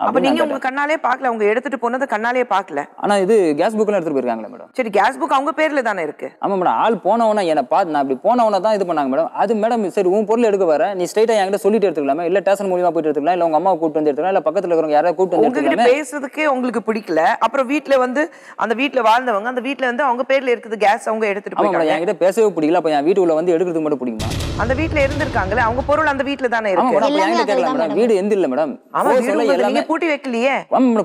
அப்ப நீங்க உங்க கண்ணாலே பார்க்கல அவங்க எடுத்துட்டு போனது கண்ணாலே பார்க்கல ஆனா இது கேஸ் புக்ல எடுத்துட்டு போயிருக்காங்களே மேடம் சரி கேஸ் புக் அவங்க பேர்ல தானே இருக்கு ஆமா மேடம் ஆள் போனவனா என்ன பாத்து நான் அப்படி போனவனா தான் இது பண்ணாங்க மேடம் அது மேடம் சரி உன் பொருள் எடுக்க வர நீ ஸ்ட்ரைட்டா என்கிட்ட சொல்லிட்டு எடுத்துக்கலாமா இல்ல ஸ்டேஷன் மூலியமா போயிட்டு எடுத்துக்கலாம் இல்ல உங்க அம்மா கூட்டு வந்து எடுத்துக்கலாம் இல்ல பக்கத்துல இருக்கிறவங்க யாராவது கூட்டு வந்து உங்ககிட்ட பேசுறதுக்கே உங்களுக்கு பிடிக்கல அப்புறம் வீட்ல வந்து அந்த வீட்ல வாழ்ந்தவங்க அந்த வீட்ல வந்து அவங்க பேர்ல இருக்குது கேஸ் அவங்க எடுத்துட்டு போய் போயிட்டாங்க என்கிட்ட பேசவே பிடிக்கல அப்ப என் வீட்டுக்குள்ள வந்து எடுக்கிறது மட்டும் பிடிக்குமா அந்த வீட்ல இருந்திருக்காங்களே அவங்க பொருள் அந்த வீட்ல தானே இருக்கு வீடு எந்த இல்ல மேடம் ஆமா கூட்டி வைக்கலையே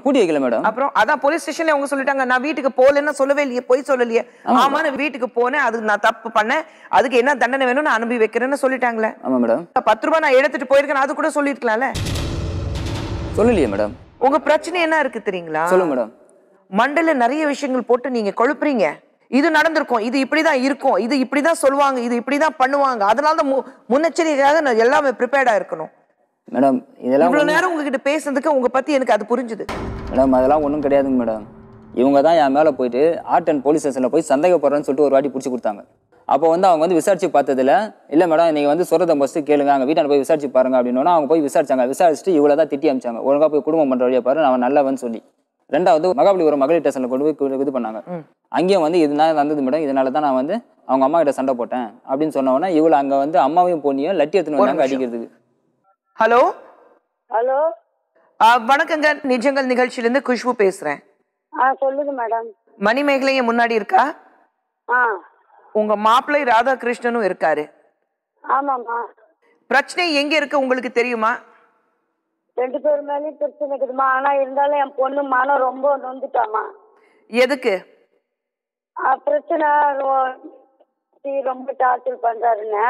கூட்டி வைக்கல மேடம் அப்புறம் அதான் போலீஸ் ஸ்டேஷன்ல அவங்க சொல்லிட்டாங்க நான் வீட்டுக்கு போலன்னு சொல்லவே இல்லையே போய் சொல்லலையே ஆமா நான் வீட்டுக்கு போனேன் அதுக்கு நான் தப்பு பண்ணேன் அதுக்கு என்ன தண்டனை வேணும் நான் அனுப்பி வைக்கிறேன்னு சொல்லிட்டாங்களே ஆமா மேடம் பத்து ரூபாய் நான் எடுத்துட்டு போயிருக்கேன் அது கூட சொல்லிருக்கலாம்ல சொல்லலையே மேடம் உங்க பிரச்சனை என்ன இருக்கு தெரியுங்களா சொல்லுங்க மேடம் மண்டல நிறைய விஷயங்கள் போட்டு நீங்க கொழுப்புறீங்க இது நடந்திருக்கும் இது இப்படிதான் இருக்கும் இது இப்படிதான் சொல்லுவாங்க இது இப்படிதான் பண்ணுவாங்க அதனால தான் முன்னெச்சரிக்கையாக எல்லாமே ப்ரிப்பேர்டா இருக்கணும் மேடம் இதெல்லாம் இவ்வளோ நேரம் உங்ககிட்ட பேசுனதுக்கு உங்க பத்தி எனக்கு அது புரிஞ்சுது மேடம் அதெல்லாம் ஒன்றும் கிடையாதுங்க மேடம் இவங்க தான் என் மேலே போயிட்டு ஆர்ட் அண்ட் போலீஸ் ஸ்டேஷனில் போய் சந்தேகப்படுறேன்னு சொல்லிட்டு ஒரு வாட்டி பிடிச்சி கொடுத்தாங்க அப்போ வந்து அவங்க வந்து விசாரிச்சு பார்த்ததுல இல்லை மேடம் நீங்கள் வந்து சொல்கிறத ஃபஸ்ட்டு கேளுங்க அங்கே வீட்டான போய் விசாரிச்சு பாருங்க அப்படின்னா அவங்க போய் விசாரிச்சாங்க விசாரிச்சுட்டு இவ்வளோ தான் திட்டி அமைச்சாங்க ஒழுங்காக போய் குடும்பம் பண்ணுற வழியாக பாரு அவன் நல்லவன் சொல்லி ரெண்டாவது மகாபலிபுரம் மகளிர் ஸ்டேஷனில் கொண்டு போய் இது பண்ணாங்க அங்கேயும் வந்து இதனால வந்தது மேடம் இதனால தான் நான் வந்து அவங்க அம்மா கிட்ட சண்டை போட்டேன் அப்படின்னு சொன்ன உடனே இவ்வளோ அங்கே வந்து அம்மாவையும் பொண்ணையும் லட்டி எடுத்துன்னு வந்தாங்க அடிக்கிறதுக்கு ஹலோ ஹலோ வணக்கங்க நிஜங்கள் நிகழ்ச்சியிலிருந்து குஷ்பு பேசுறேன் ஆ சொல்லுங்க மேடம் மணிமேகலைய முன்னாடி இருக்கா ஆ உங்க மாப்பிள்ளை ராதாகிருஷ்ணனும் இருக்காரு ஆமாம்மா பிரச்சனை எங்க இருக்கு உங்களுக்கு தெரியுமா ரெண்டு பேர் மேலேயும் பிரச்சனை இருக்குதுமா ஆனா இருந்தாலும் என் பொண்ணு மனம் ரொம்ப நொந்துட்டாமா எதுக்கு ஆ, பிரச்சனை ரொ- ரொம்ப டார்ச்சர் பண்றாருன்னு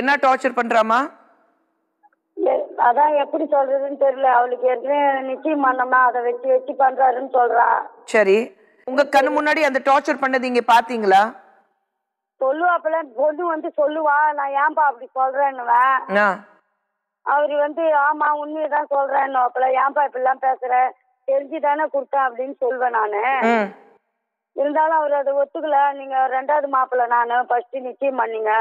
என்ன டார்ச்சர் பண்றாமா அதான் எப்படி சொல்றதுன்னு தெரியல அவளுக்கு ஏற்கனவே நிச்சயம் பண்ணோம்னா அதை வச்சு வச்சு பண்றாருன்னு சொல்றா சரி உங்க கண்ணு முன்னாடி அந்த டார்ச்சர் பண்ணது இங்க பாத்தீங்களா சொல்லுவாப்புல பொண்ணு வந்து சொல்லுவா நான் ஏன்பா அப்படி சொல்றேன்னுவேன் அவரு வந்து ஆமா உண்மையதான் சொல்றேன்னு அப்பல ஏன்பா இப்படிலாம் பேசுற தெரிஞ்சுதானே கொடுத்தேன் அப்படின்னு சொல்வேன் நானு இருந்தாலும் அவர் அதை ஒத்துக்கல நீங்க ரெண்டாவது மாப்பிள்ள நானு ஃபர்ஸ்ட் நிச்சயம் பண்ணீங்க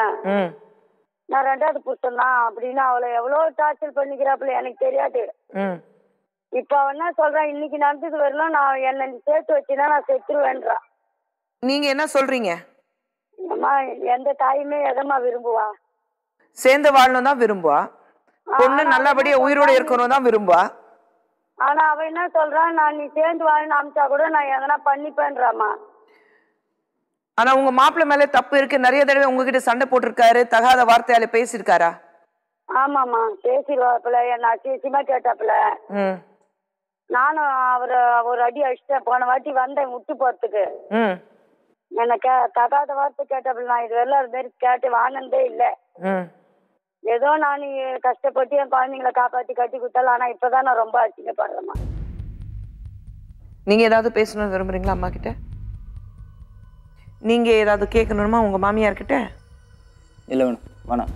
நான் ரெண்டாவது புருஷன் தான் அப்படின்னு அவளை எவ்வளவு டார்ச்சர் பண்ணிக்கிறாப்புல எனக்கு தெரியாது இப்ப அவன் என்ன சொல்றான் இன்னைக்கு நடந்தது வரலாம் நான் என்ன சேர்த்து வச்சுனா நான் செத்துருவேன்றான் நீங்க என்ன சொல்றீங்க அம்மா எந்த தாயுமே எதமா விரும்புவா சேர்ந்து வாழணும் தான் விரும்புவா பொண்ணு நல்லபடியா உயிரோட இருக்கணும் தான் விரும்புவா ஆனா அவன் என்ன சொல்றான் நான் நீ சேர்ந்து வாழணும் அமிச்சா கூட நான் எதனா பண்ணிப்பேன்றாமா ஆனா உங்க மாப்பிள்ள மேல தப்பு இருக்கு நிறைய தடவை உங்ககிட்ட சண்டை போட்டிருக்காரு தகாத வார்த்தையால பேசியிருக்காரா ஆமாமா பேசிடுவாப்புல என்ன அசியசியமா கேட்டாப்புல நானும் அவர் ஒரு அடி அடிச்சிட்டேன் போன வாட்டி வந்தேன் விட்டு போறதுக்கு எனக்கு தகாத வார்த்தை கேட்டாப்புல நான் இதுவெல்லாம் அது மாதிரி கேட்டு வாங்கினதே இல்லை ஏதோ நான் கஷ்டப்பட்டு என் குழந்தைங்களை காப்பாற்றி கட்டி கொடுத்தாலும் ஆனால் இப்போ தான் நான் ரொம்ப அசிங்கப்படுறேம்மா நீங்கள் ஏதாவது பேசணும்னு விரும்புறீங்களா அம்மா கிட்ட நீங்கள் ஏதாவது கேட்கணுமா உங்கள் மாமியார் கிட்டே இல்லை வேணும் வேணாம்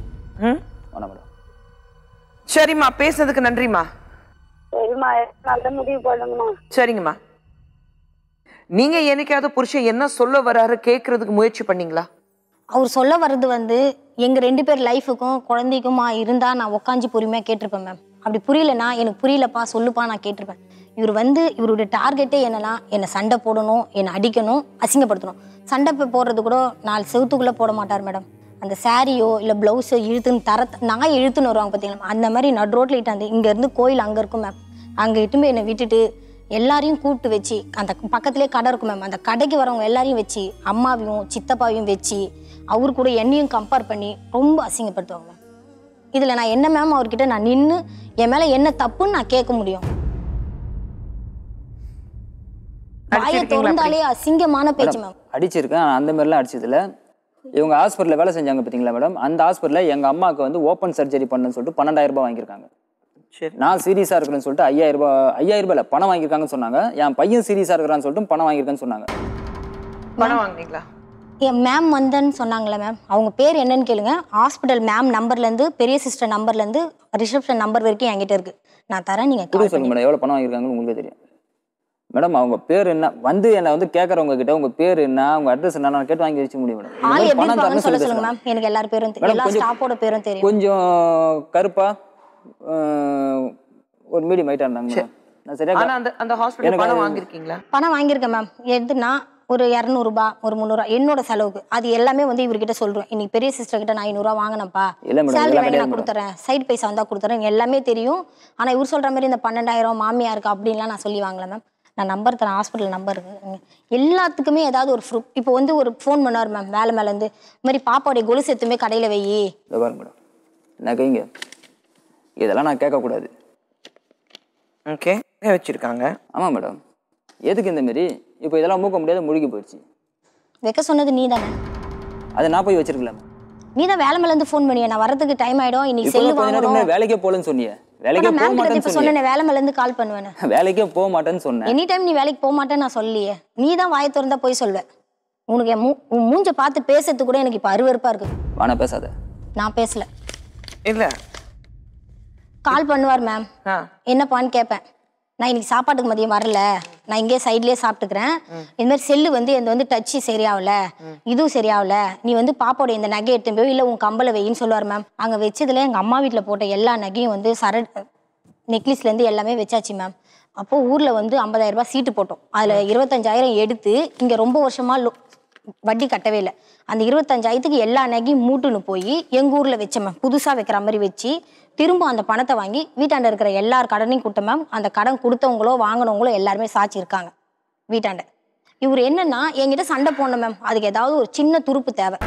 ம் வேணாம் மேடம் சரிம்மா பேசுனதுக்கு நன்றிம்மா சரிம்மா முடிவு சரிங்கம்மா நீங்கள் என்னைக்காவது புருஷன் என்ன சொல்ல வராரு கேட்குறதுக்கு முயற்சி பண்ணீங்களா அவர் சொல்ல வர்றது வந்து எங்கள் ரெண்டு பேர் லைஃபுக்கும் குழந்தைக்குமா இருந்தால் நான் உக்காஞ்சி பொறுமையா கேட்டிருப்பேன் மேம் அப்படி புரியலன்னா எனக்கு புரியலப்பா சொல்லுப்பா நான் கேட்டிருப்பேன் இவர் வந்து இவருடைய டார்கெட்டே என்னன்னா என்னை சண்டை போடணும் என்னை அடிக்கணும் அசிங்கப்படுத்தணும் சண்டை போடுறது கூட நாலு செவத்துக்குள்ளே போட மாட்டார் மேடம் அந்த சாரியோ இல்லை ப்ளவுஸோ இழுத்துன்னு தர நான் இழுத்துன்னு வருவாங்க பார்த்தீங்களா அந்த மாதிரி நடு ரோட்டில் இட்டாந்து இங்கேருந்து கோயில் அங்கே இருக்கும் மேம் அங்கே இட்டுமே என்னை விட்டுட்டு எல்லாரையும் கூப்பிட்டு வச்சு அந்த பக்கத்துலேயே கடை இருக்கும் மேம் அந்த கடைக்கு வரவங்க எல்லாரையும் வச்சு அம்மாவையும் சித்தப்பாவையும் வச்சு அவர் கூட என்னையும் கம்பேர் பண்ணி ரொம்ப அசிங்கப்படுத்துவாங்க மேம் இதில் நான் என்ன மேம் அவர்கிட்ட நான் நின்று என் மேலே என்ன தப்புன்னு நான் கேட்க முடியும் வாயை திறந்தாலே அசிங்கமான பேச்சு மேம் அடிச்சிருக்கேன் அந்த மாதிரிலாம் அடிச்சதில்ல இவங்க ஹாஸ்பிட்டலில் வேலை செஞ்சாங்க பார்த்தீங்களா மேடம் அந்த ஹாஸ்பிட்டலில் எங்கள் அம்மாவுக்கு வந்து ஓப்பன் சர்ஜரி பண்ணுன்னு சொல்லிட்டு பன்னெண்டாயிரம் ரூபாய் வாங்கியிருக்காங்க நான் சீரியஸாக இருக்கிறேன்னு சொல்லிட்டு ஐயாயிரம் ரூபாய் ஐயாயிரம் ரூபாயில் பணம் வாங்கியிருக்காங்கன்னு சொன்னாங்க என் பையன் சீரியஸாக இருக்கிறான்னு சொல்லிட்டு பணம் வாங்கியிருக்கேன்னு சொன்னாங்க பணம் வாங்குறீங்களா என் மேம் வந்தேன்னு சொன்னாங்களே மேம் அவங்க பேர் என்னன்னு கேளுங்க ஹாஸ்பிட்டல் மேம் நம்பர்லேருந்து பெரிய சிஸ்டர் நம்பர்லேருந்து ரிசப்ஷன் நம்பர் வரைக்கும் என்கிட்ட இருக்கு நான் தரேன் நீங்கள் சொல்லுங்க மேடம் எவ்வளோ பணம் வாங்கியிருக்காங்கன்னு உங்களுக்கு தெரியும் மேடம் அவங்க பேர் என்ன வந்து என்ன வந்து கேக்குறவங்க கிட்ட உங்க பேர் என்ன உங்க அட்ரஸ் என்ன நான் கேட்டு வாங்கி வச்சு முடியும் மேடம் சொல்ல சொல்லுங்க மேம் எனக்கு எல்லார் பேரும் எல்லா ஸ்டாஃபோட பேரும் தெரியும் கொஞ்சம் கருப்பா ஒரு மீடியம் ஹைட்டா இருந்தாங்க நான் சரியா ஆனா அந்த அந்த ஹாஸ்பிடல் பணம் வாங்கி இருக்கீங்களா பணம் வாங்கி மேம் எதுனா ஒரு இரநூறுபா ஒரு முந்நூறுவா என்னோட செலவுக்கு அது எல்லாமே வந்து இவர்கிட்ட சொல்றேன் இன்னைக்கு பெரிய சிஸ்டர் கிட்ட நான் ஐநூறுவா வாங்கினப்பா சேலரி வாங்கி நான் கொடுத்துறேன் சைட் பைசா வந்தா கொடுத்துறேன் எல்லாமே தெரியும் ஆனா இவர் சொல்ற மாதிரி இந்த பன்னெண்டாயிரம் மாமியா இருக்கு அப்படின்லாம் நான் சொல்லி வாங்கல மேம் நான் நம்பர் தரேன் ஹாஸ்பிட்டல் நம்பர் எல்லாத்துக்குமே ஏதாவது ஒரு ப்ரூஃப் இப்போ வந்து ஒரு ஃபோன் பண்ணார் மேம் வேலை மேலேருந்து இது மாதிரி பாப்பாவுடைய கொலுசு எத்துமே கடையில் வையி பாருங்க மேடம் என்ன கைங்க இதெல்லாம் நான் கேட்கக்கூடாது ஓகே வச்சுருக்காங்க ஆமாம் மேடம் எதுக்கு இந்தமாரி இப்போ இதெல்லாம் மூக்க முடியாத முழுகி போயிடுச்சு வைக்க சொன்னது நீ தானே அதை நான் போய் வச்சிருக்கலாம் நீ தான் வேலை மேல இருந்து ஃபோன் பண்ணிய நான் வரதுக்கு டைம் ஆயிடும் இன்னைக்கு செல்லு வாங்கணும் வேலைக்கே போலன்னு சொன்னியே வேலைக்கே போக மாட்டேன்னு சொன்னேன் வேலை மேல இருந்து கால் பண்ணுவேன் வேலைக்கே போக மாட்டேன்னு சொன்னேன் எனி டைம் நீ வேலைக்கு போக மாட்டேன்னு நான் சொல்லியே நீ தான் திறந்தா போய் சொல்வேன் உனக்கு மூ மூஞ்ச பார்த்து பேசுறது கூட எனக்கு இப்ப அருவருப்பா இருக்கு வாண பேசாத நான் பேசல இல்ல கால் பண்ணுவார் மேம் என்னப்பான்னு கேட்பேன் நான் இன்னைக்கு சாப்பாட்டுக்கு மதியம் வரல நான் இங்கே சைட்லயே சாப்பிட்டுக்கிறேன் இந்த மாதிரி செல்லு வந்து எந்த வந்து டச்சு சரியாகல இதுவும் சரியாகல நீ வந்து பாப்போட இந்த நகை எடுத்து போய் இல்லை உன் கம்பளை வெயின்னு சொல்லுவார் மேம் அங்கே வச்சதுல எங்கள் அம்மா வீட்டில் போட்ட எல்லா நகையும் வந்து சர இருந்து எல்லாமே வச்சாச்சு மேம் அப்போது ஊரில் வந்து ஐம்பதாயிரம் ரூபாய் சீட்டு போட்டோம் அதில் இருபத்தஞ்சாயிரம் எடுத்து இங்கே ரொம்ப வருஷமாக லோ வட்டி கட்டவே இல்லை அந்த இருபத்தஞ்சாயிரத்துக்கு எல்லா நகையும் மூட்டுன்னு போய் எங்கள் ஊரில் வச்ச மேம் புதுசாக வைக்கிற மாதிரி வச்சு திரும்ப அந்த பணத்தை வாங்கி வீட்டாண்ட இருக்கிற எல்லார் கடனையும் கொடுத்த மேம் அந்த கடன் கொடுத்தவங்களோ வாங்கினவங்களோ எல்லாருமே சாட்சி இருக்காங்க வீட்டாண்ட இவர் என்னன்னா என்கிட்ட சண்டை போடணும் மேம் அதுக்கு ஏதாவது ஒரு சின்ன துருப்பு தேவை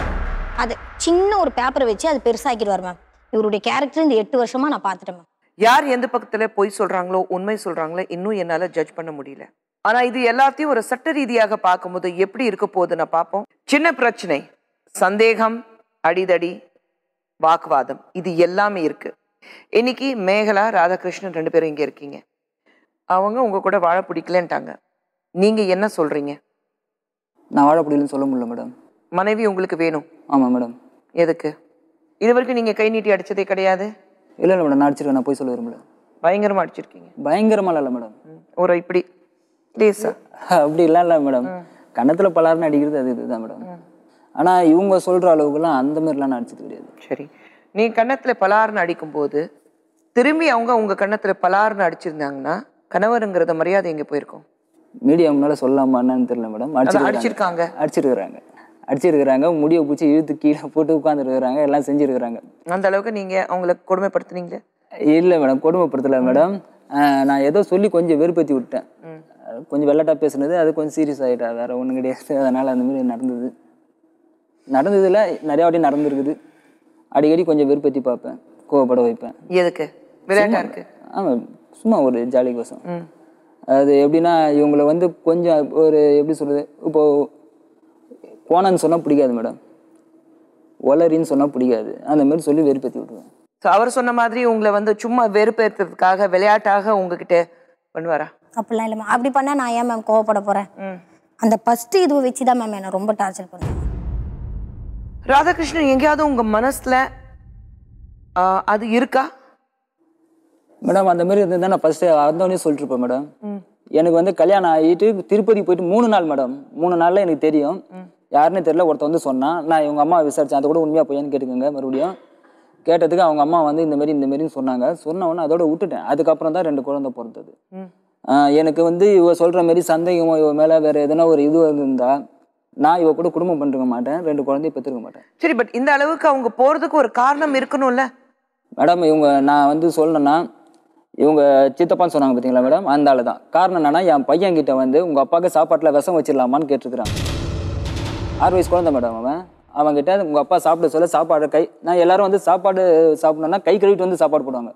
அது சின்ன ஒரு பேப்பரை வச்சு அது பெருசாக்கிடுவார் மேம் இவருடைய கேரக்டர் இந்த எட்டு வருஷமா நான் பார்த்துட்டேன் மேம் யார் எந்த பக்கத்தில் பொய் சொல்கிறாங்களோ உண்மை சொல்கிறாங்களோ இன்னும் என்னால் ஜட்ஜ் பண்ண முடியல ஆனா இது எல்லாத்தையும் ஒரு சட்ட ரீதியாக பார்க்கும்போது எப்படி இருக்க போகுதுன்னு பார்ப்போம் சின்ன பிரச்சனை சந்தேகம் அடிதடி வாக்குவாதம் இது எல்லாமே இருக்கு இன்னைக்கு மேகலா ராதாகிருஷ்ணன் ரெண்டு பேரும் இங்க இருக்கீங்க அவங்க உங்க கூட வாழ பிடிக்கலன்ட்டாங்க நீங்க என்ன சொல்றீங்க நான் வாழ பிடிக்கலன்னு சொல்ல முடியல மேடம் மனைவி உங்களுக்கு வேணும் ஆமாம் மேடம் எதுக்கு இது வரைக்கும் நீங்கள் கை நீட்டி அடித்ததே கிடையாது இல்லை இல்லை மேடம் நான் அடிச்சிருக்கேன் நான் போய் சொல்லுவேன் மேடம் பயங்கரமாக அடிச்சிருக்கீங்க பயங்கரமாக இல்லை மேடம் ஒரு இப்படி ப்ளீஸா அப்படிலாம் இல்லை மேடம் கன்னத்தில் பலாருன்னு அடிக்கிறது அது இதுதான் மேடம் ஆனால் இவங்க சொல்கிற அளவுக்குலாம் அந்த மாதிரிலாம் நான் அடிச்சது கிடையாது சரி நீ கன்னத்தில் பலாருன்னு அடிக்கும்போது திரும்பி அவங்க உங்கள் கன்னத்தில் பலாருன்னு அடிச்சிருந்தாங்கன்னா கணவருங்கிறத மரியாதை எங்கே போயிருக்கோம் மீடியா முன்னால் சொல்லாமா என்னன்னு தெரியல மேடம் அடிச்சிருக்காங்க அடிச்சிருக்கிறாங்க அடிச்சிருக்கிறாங்க முடிய பிடிச்சி இழுத்து கீழே போட்டு உட்காந்துருக்குறாங்க எல்லாம் செஞ்சிருக்கிறாங்க அந்த அளவுக்கு நீங்கள் அவங்கள கொடுமைப்படுத்துனீங்களே இல்லை மேடம் கொடுமைப்படுத்தலை மேடம் நான் ஏதோ சொல்லி கொஞ்சம் வெறுப்பேற்றி விட்டேன் கொஞ்சம் வெள்ளாட்டாக பேசுனது அது கொஞ்சம் சீரியஸ் ஆகிட்டா வேறு ஒன்றும் கிடையாது அதனால் அந்தமாரி நடந்தது நடந்ததில் நிறையா வாட்டி நடந்துருக்குது அடிக்கடி கொஞ்சம் விருப்பத்தி பார்ப்பேன் கோவப்பட வைப்பேன் எதுக்கு இருக்குது ஆமாம் சும்மா ஒரு ஜாலி கோசம் அது எப்படின்னா இவங்களை வந்து கொஞ்சம் ஒரு எப்படி சொல்கிறது இப்போது கோணன்னு சொன்னால் பிடிக்காது மேடம் ஒலரின்னு சொன்னால் பிடிக்காது அந்த மாதிரி சொல்லி வெறுப்பேற்றி விட்டுருவேன் ஸோ அவர் சொன்ன மாதிரி உங்களை வந்து சும்மா வெறுப்பேற்றுறதுக்காக விளையாட்டாக உங்ககிட்ட பண்ணுவாரா அப்படிலாம் இல்லை மேம் அப்படி பண்ணால் நான் ஏன் மேம் கோவப்பட போகிறேன் அந்த ஃபஸ்ட்டு இதுவை வச்சு தான் மேம் என்னை ரொம்ப டார்ச்சர் பண்ணுவேன் ராதாகிருஷ்ணன் எங்கேயாவது உங்கள் மனசில் அது இருக்கா மேடம் அந்த மாதிரி இருந்தால் நான் ஃபஸ்ட்டு வந்தோன்னே சொல்லிட்டுருப்பேன் மேடம் எனக்கு வந்து கல்யாணம் ஆகிட்டு திருப்பதி போயிட்டு மூணு நாள் மேடம் மூணு நாளில் எனக்கு தெரியும் யாருன்னு தெரியல ஒருத்தர் வந்து சொன்னான் நான் இவங்க அம்மா விசாரிச்சேன் அதை கூட உண்மையாக போயான்னு கேட்டுக்கோங்க மறுபடியும் கேட்டதுக்கு அவங்க அம்மா வந்து இந்த மாதிரி இந்த மாதிரின்னு சொன்னாங்க சொன்ன உடனே அதோட விட்டுட்டேன் அதுக்கப்புறம் தான் ரெண்டு குழந்தை பிறந்தது எனக்கு வந்து இவ சொல்கிற மாரி சந்தேகமோ இவ மேலே வேறு எதனா ஒரு இது இருந்தால் நான் இவ கூட குடும்பம் பண்ணிருக்க மாட்டேன் ரெண்டு குழந்தைய பெற்றுக்க மாட்டேன் சரி பட் இந்த அளவுக்கு அவங்க போகிறதுக்கு ஒரு காரணம் இருக்கணும்ல மேடம் இவங்க நான் வந்து சொல்லணும்னா இவங்க சித்தப்பான்னு சொன்னாங்க பார்த்தீங்களா மேடம் அந்த ஆள் தான் காரணம் என்னன்னா என் பையன் கிட்ட வந்து உங்கள் அப்பாவுக்கு சாப்பாட்டில் விஷம் வச்சிடலாமான்னு கேட்டிருக்கிறான் ஆறு வயசு குழந்தை மேடம் அவன் அவங்ககிட்ட உங்கள் அப்பா சாப்பிட சொல்ல சாப்பாடு கை நான் எல்லாரும் வந்து சாப்பாடு சாப்பிட்ணுன்னா கை கழுவிட்டு வந்து சாப்பாடு போடுவாங்க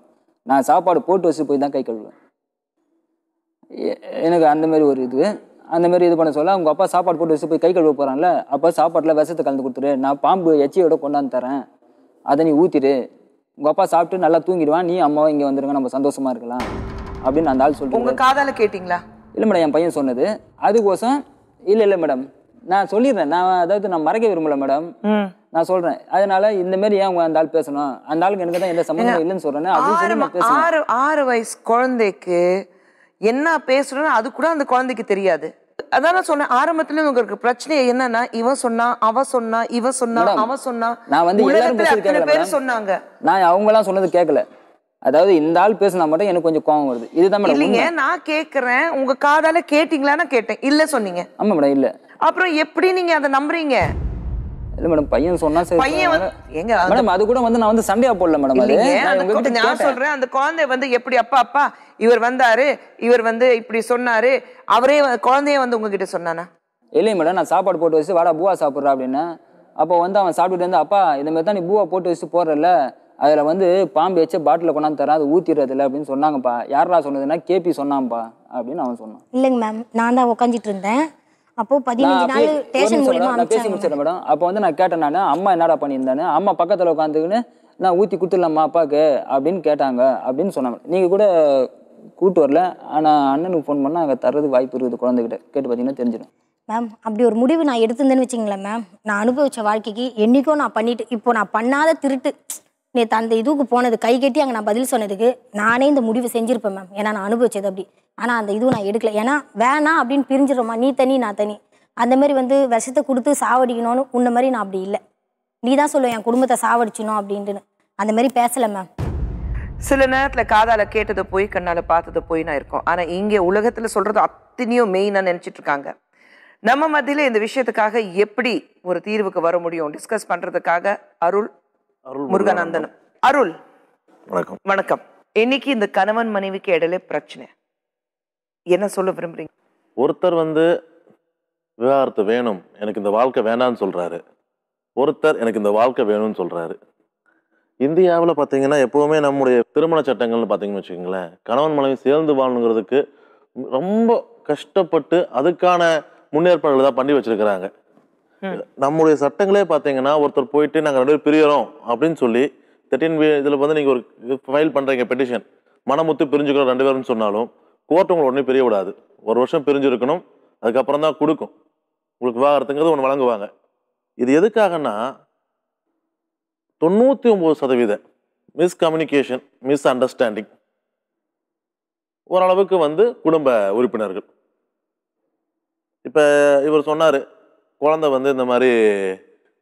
நான் சாப்பாடு போட்டு வச்சு போய் தான் கை கழுவேன் எனக்கு அந்தமாரி ஒரு இது அந்த மாதிரி இது பண்ண சொல்ல அவங்க அப்பா சாப்பாடு போட்டு வச்சு போய் கை கழுவ போகிறான்ல அப்போ சாப்பாட்டில் விஷத்தை கலந்து கொடுத்துரு நான் பாம்பு எச்சியோட கொண்டாந்து தரேன் அதை நீ ஊற்றிடு உங்கள் அப்பா சாப்பிட்டு நல்லா தூங்கிடுவான் நீ அம்மாவும் இங்கே வந்துருங்க நம்ம சந்தோஷமாக இருக்கலாம் அப்படின்னு அந்த ஆள் சொல்லிட்டு உங்கள் காதால் கேட்டிங்களா இல்லை மேடம் என் பையன் சொன்னது அதுக்கோசம் இல்லை இல்லை மேடம் நான் சொல்லிடுறேன் நான் அதாவது நான் மறைக்க விரும்பல மேடம் நான் சொல்கிறேன் அதனால இந்த மாதிரி ஏன் உங்கள் அந்த ஆள் பேசணும் அந்த ஆளுக்கு எனக்கு தான் எந்த சம்மந்தம் இல்லைன்னு சொல்றேன் ஆறு ஆறு வயசு குழந்தைக்கு என்ன பேசுகிறோன்னு அது கூட அந்த குழந்தைக்கு தெரியாது அதான் சொன்னேன் ஆரம்பத்துல உங்களுக்கு பிரச்சனை என்னன்னா இவன் சொன்னா அவ சொன்னா இவ சொன்னா அவ சொன்னா நான் வந்து எல்லாரும் பேர் சொன்னாங்க நான் அவங்க எல்லாம் சொன்னது கேட்கல அதாவது இந்த ஆள் பேசினா மட்டும் எனக்கு கொஞ்சம் கோபம் வருது இதுதான் மேடம் இல்லைங்க நான் கேட்கறேன் உங்க காதால கேட்டீங்களான்னு கேட்டேன் இல்ல சொன்னீங்க ஆமா மேடம் இல்ல அப்புறம் எப்படி நீங்க அதை நம்புறீங்க இல்ல மேடம் பையன் சொன்னா சரி பையன் எங்க மேடம் அது கூட வந்து நான் வந்து சண்டையா போடல மேடம் அது நான் சொல்றேன் அந்த குழந்தை வந்து எப்படி அப்பா அப்பா இவர் வந்தாரு இவர் வந்து இப்படி சொன்னாரு அவரே குழந்தைய வந்து உங்ககிட்ட சொன்னானா இல்லை மேடம் நான் சாப்பாடு போட்டு வச்சு வாடா பூவா சாப்பிட்றா அப்படின்னு அப்போ வந்து அவன் சாப்பிட்டுட்டு வந்து அப்பா இந்த மாதிரி தான் நீ பூவா போட்டு வச்சு போடுறல அதில் வந்து பாம்பு வச்சு பாட்டில் கொண்டாந்து தரேன் அது ஊற்றிடுறதில்ல அப்படின்னு சொன்னாங்கப்பா யாரா சொன்னதுன்னா கேபி சொன்னான்ப்பா அப்படின்னு அவன் சொன்னான் இல்லைங்க மேம் நான் தான் உட்காந்துட்டு இருந்தேன் அப்போ பதினஞ்சு நாள் ஸ்டேஷன் மூலமா நான் பேசி முடிச்சிடறேன் மேடம் அப்போ வந்து நான் கேட்டேன் நான் அம்மா என்னடா பண்ணியிருந்தானு அம்மா பக்கத்தில் உட்காந்துக்கின்னு நான் ஊற்றி கொடுத்துடலாமா அப்பாவுக்கு அப்படின்னு கேட்டாங்க அப்படின்னு சொன்னாங்க நீங்கள் கூட கூட்டு வரல ஆனால் அண்ணனுக்கு ஃபோன் பண்ணால் அங்கே தர்றது வாய்ப்பு இருக்குது குழந்தைகிட்ட கேட்டு பார்த்தீங்கன்னா தெரிஞ்சிடும் மேம் அப்படி ஒரு முடிவு நான் எடுத்திருந்தேன்னு வச்சுங்களேன் மேம் நான் அனுபவித்த வாழ்க்கைக்கு என்றைக்கும் நான் பண்ணிட்டு இப்போ நான் பண்ணாத திருட்டு நேற்று அந்த இதுக்கு போனது கை கட்டி அங்கே நான் பதில் சொன்னதுக்கு நானே இந்த முடிவு செஞ்சுருப்பேன் மேம் ஏன்னா நான் அனுபவிச்சது அப்படி ஆனால் அந்த இதுவும் நான் எடுக்கல ஏன்னா வேணாம் அப்படின்னு பிரிஞ்சிடுறோமா நீ தனி நான் தனி அந்த மாதிரி வந்து விஷத்தை கொடுத்து சாவடிக்கணும்னு உன்ன மாதிரி நான் அப்படி இல்லை நீ தான் சொல்லுவேன் என் குடும்பத்தை சாவடிச்சினோம் அப்படின்ட்டுன்னு அந்த மாதிரி பேசலை மேம் சில நேரத்தில் காதால் கேட்டதை போய் கண்ணால் பார்த்ததை போய் நான் இருக்கோம் ஆனால் இங்கே உலகத்தில் சொல்கிறது அத்தனையும் மெயினாக நினச்சிட்டு இருக்காங்க நம்ம மத்தியில் இந்த விஷயத்துக்காக எப்படி ஒரு தீர்வுக்கு வர முடியும் டிஸ்கஸ் பண்ணுறதுக்காக அருள் முருகானந்தனம் அருள் வணக்கம் வணக்கம் இன்னைக்கு இந்த கணவன் மனைவிக்கு இடையில பிரச்சனை என்ன சொல்ல விரும்புறீங்க ஒருத்தர் வந்து விவாகரத்து வேணும் எனக்கு இந்த வாழ்க்கை வேணான்னு சொல்றாரு ஒருத்தர் எனக்கு இந்த வாழ்க்கை வேணும்னு சொல்றாரு இந்தியாவில் பார்த்தீங்கன்னா எப்போவுமே நம்முடைய திருமண சட்டங்கள்னு பார்த்தீங்கன்னு வச்சுக்கோங்களேன் கணவன் மனைவி சேர்ந்து வாழணுங்கிறதுக்கு ரொம்ப கஷ்டப்பட்டு அதுக்கான முன்னேற்பாடுகள் தான் பண்ணி வச்சிருக்கிறாங்க நம்முடைய சட்டங்களே பார்த்தீங்கன்னா ஒருத்தர் போயிட்டு நாங்கள் ரெண்டு பேரும் பிரியறோம் அப்படின்னு சொல்லி தேர்ட்டின் இதில் வந்து நீங்கள் ஒரு ஃபைல் பண்ணுறீங்க பெட்டிஷன் மனமுத்து பிரிஞ்சுக்கிறோம் ரெண்டு பேரும் சொன்னாலும் கோர்ட் உங்களை ஒன்றும் பிரிய விடாது ஒரு வருஷம் பிரிஞ்சிருக்கணும் அதுக்கப்புறம் தான் கொடுக்கும் உங்களுக்கு விவாகரத்துங்கிறது ஒன்று வழங்குவாங்க இது எதுக்காகன்னா தொண்ணூற்றி ஒம்பது சதவீத மிஸ்கம்யூனிகேஷன் மிஸ் அண்டர்ஸ்டாண்டிங் ஓரளவுக்கு வந்து குடும்ப உறுப்பினர்கள் இப்போ இவர் சொன்னார் குழந்தை வந்து இந்த மாதிரி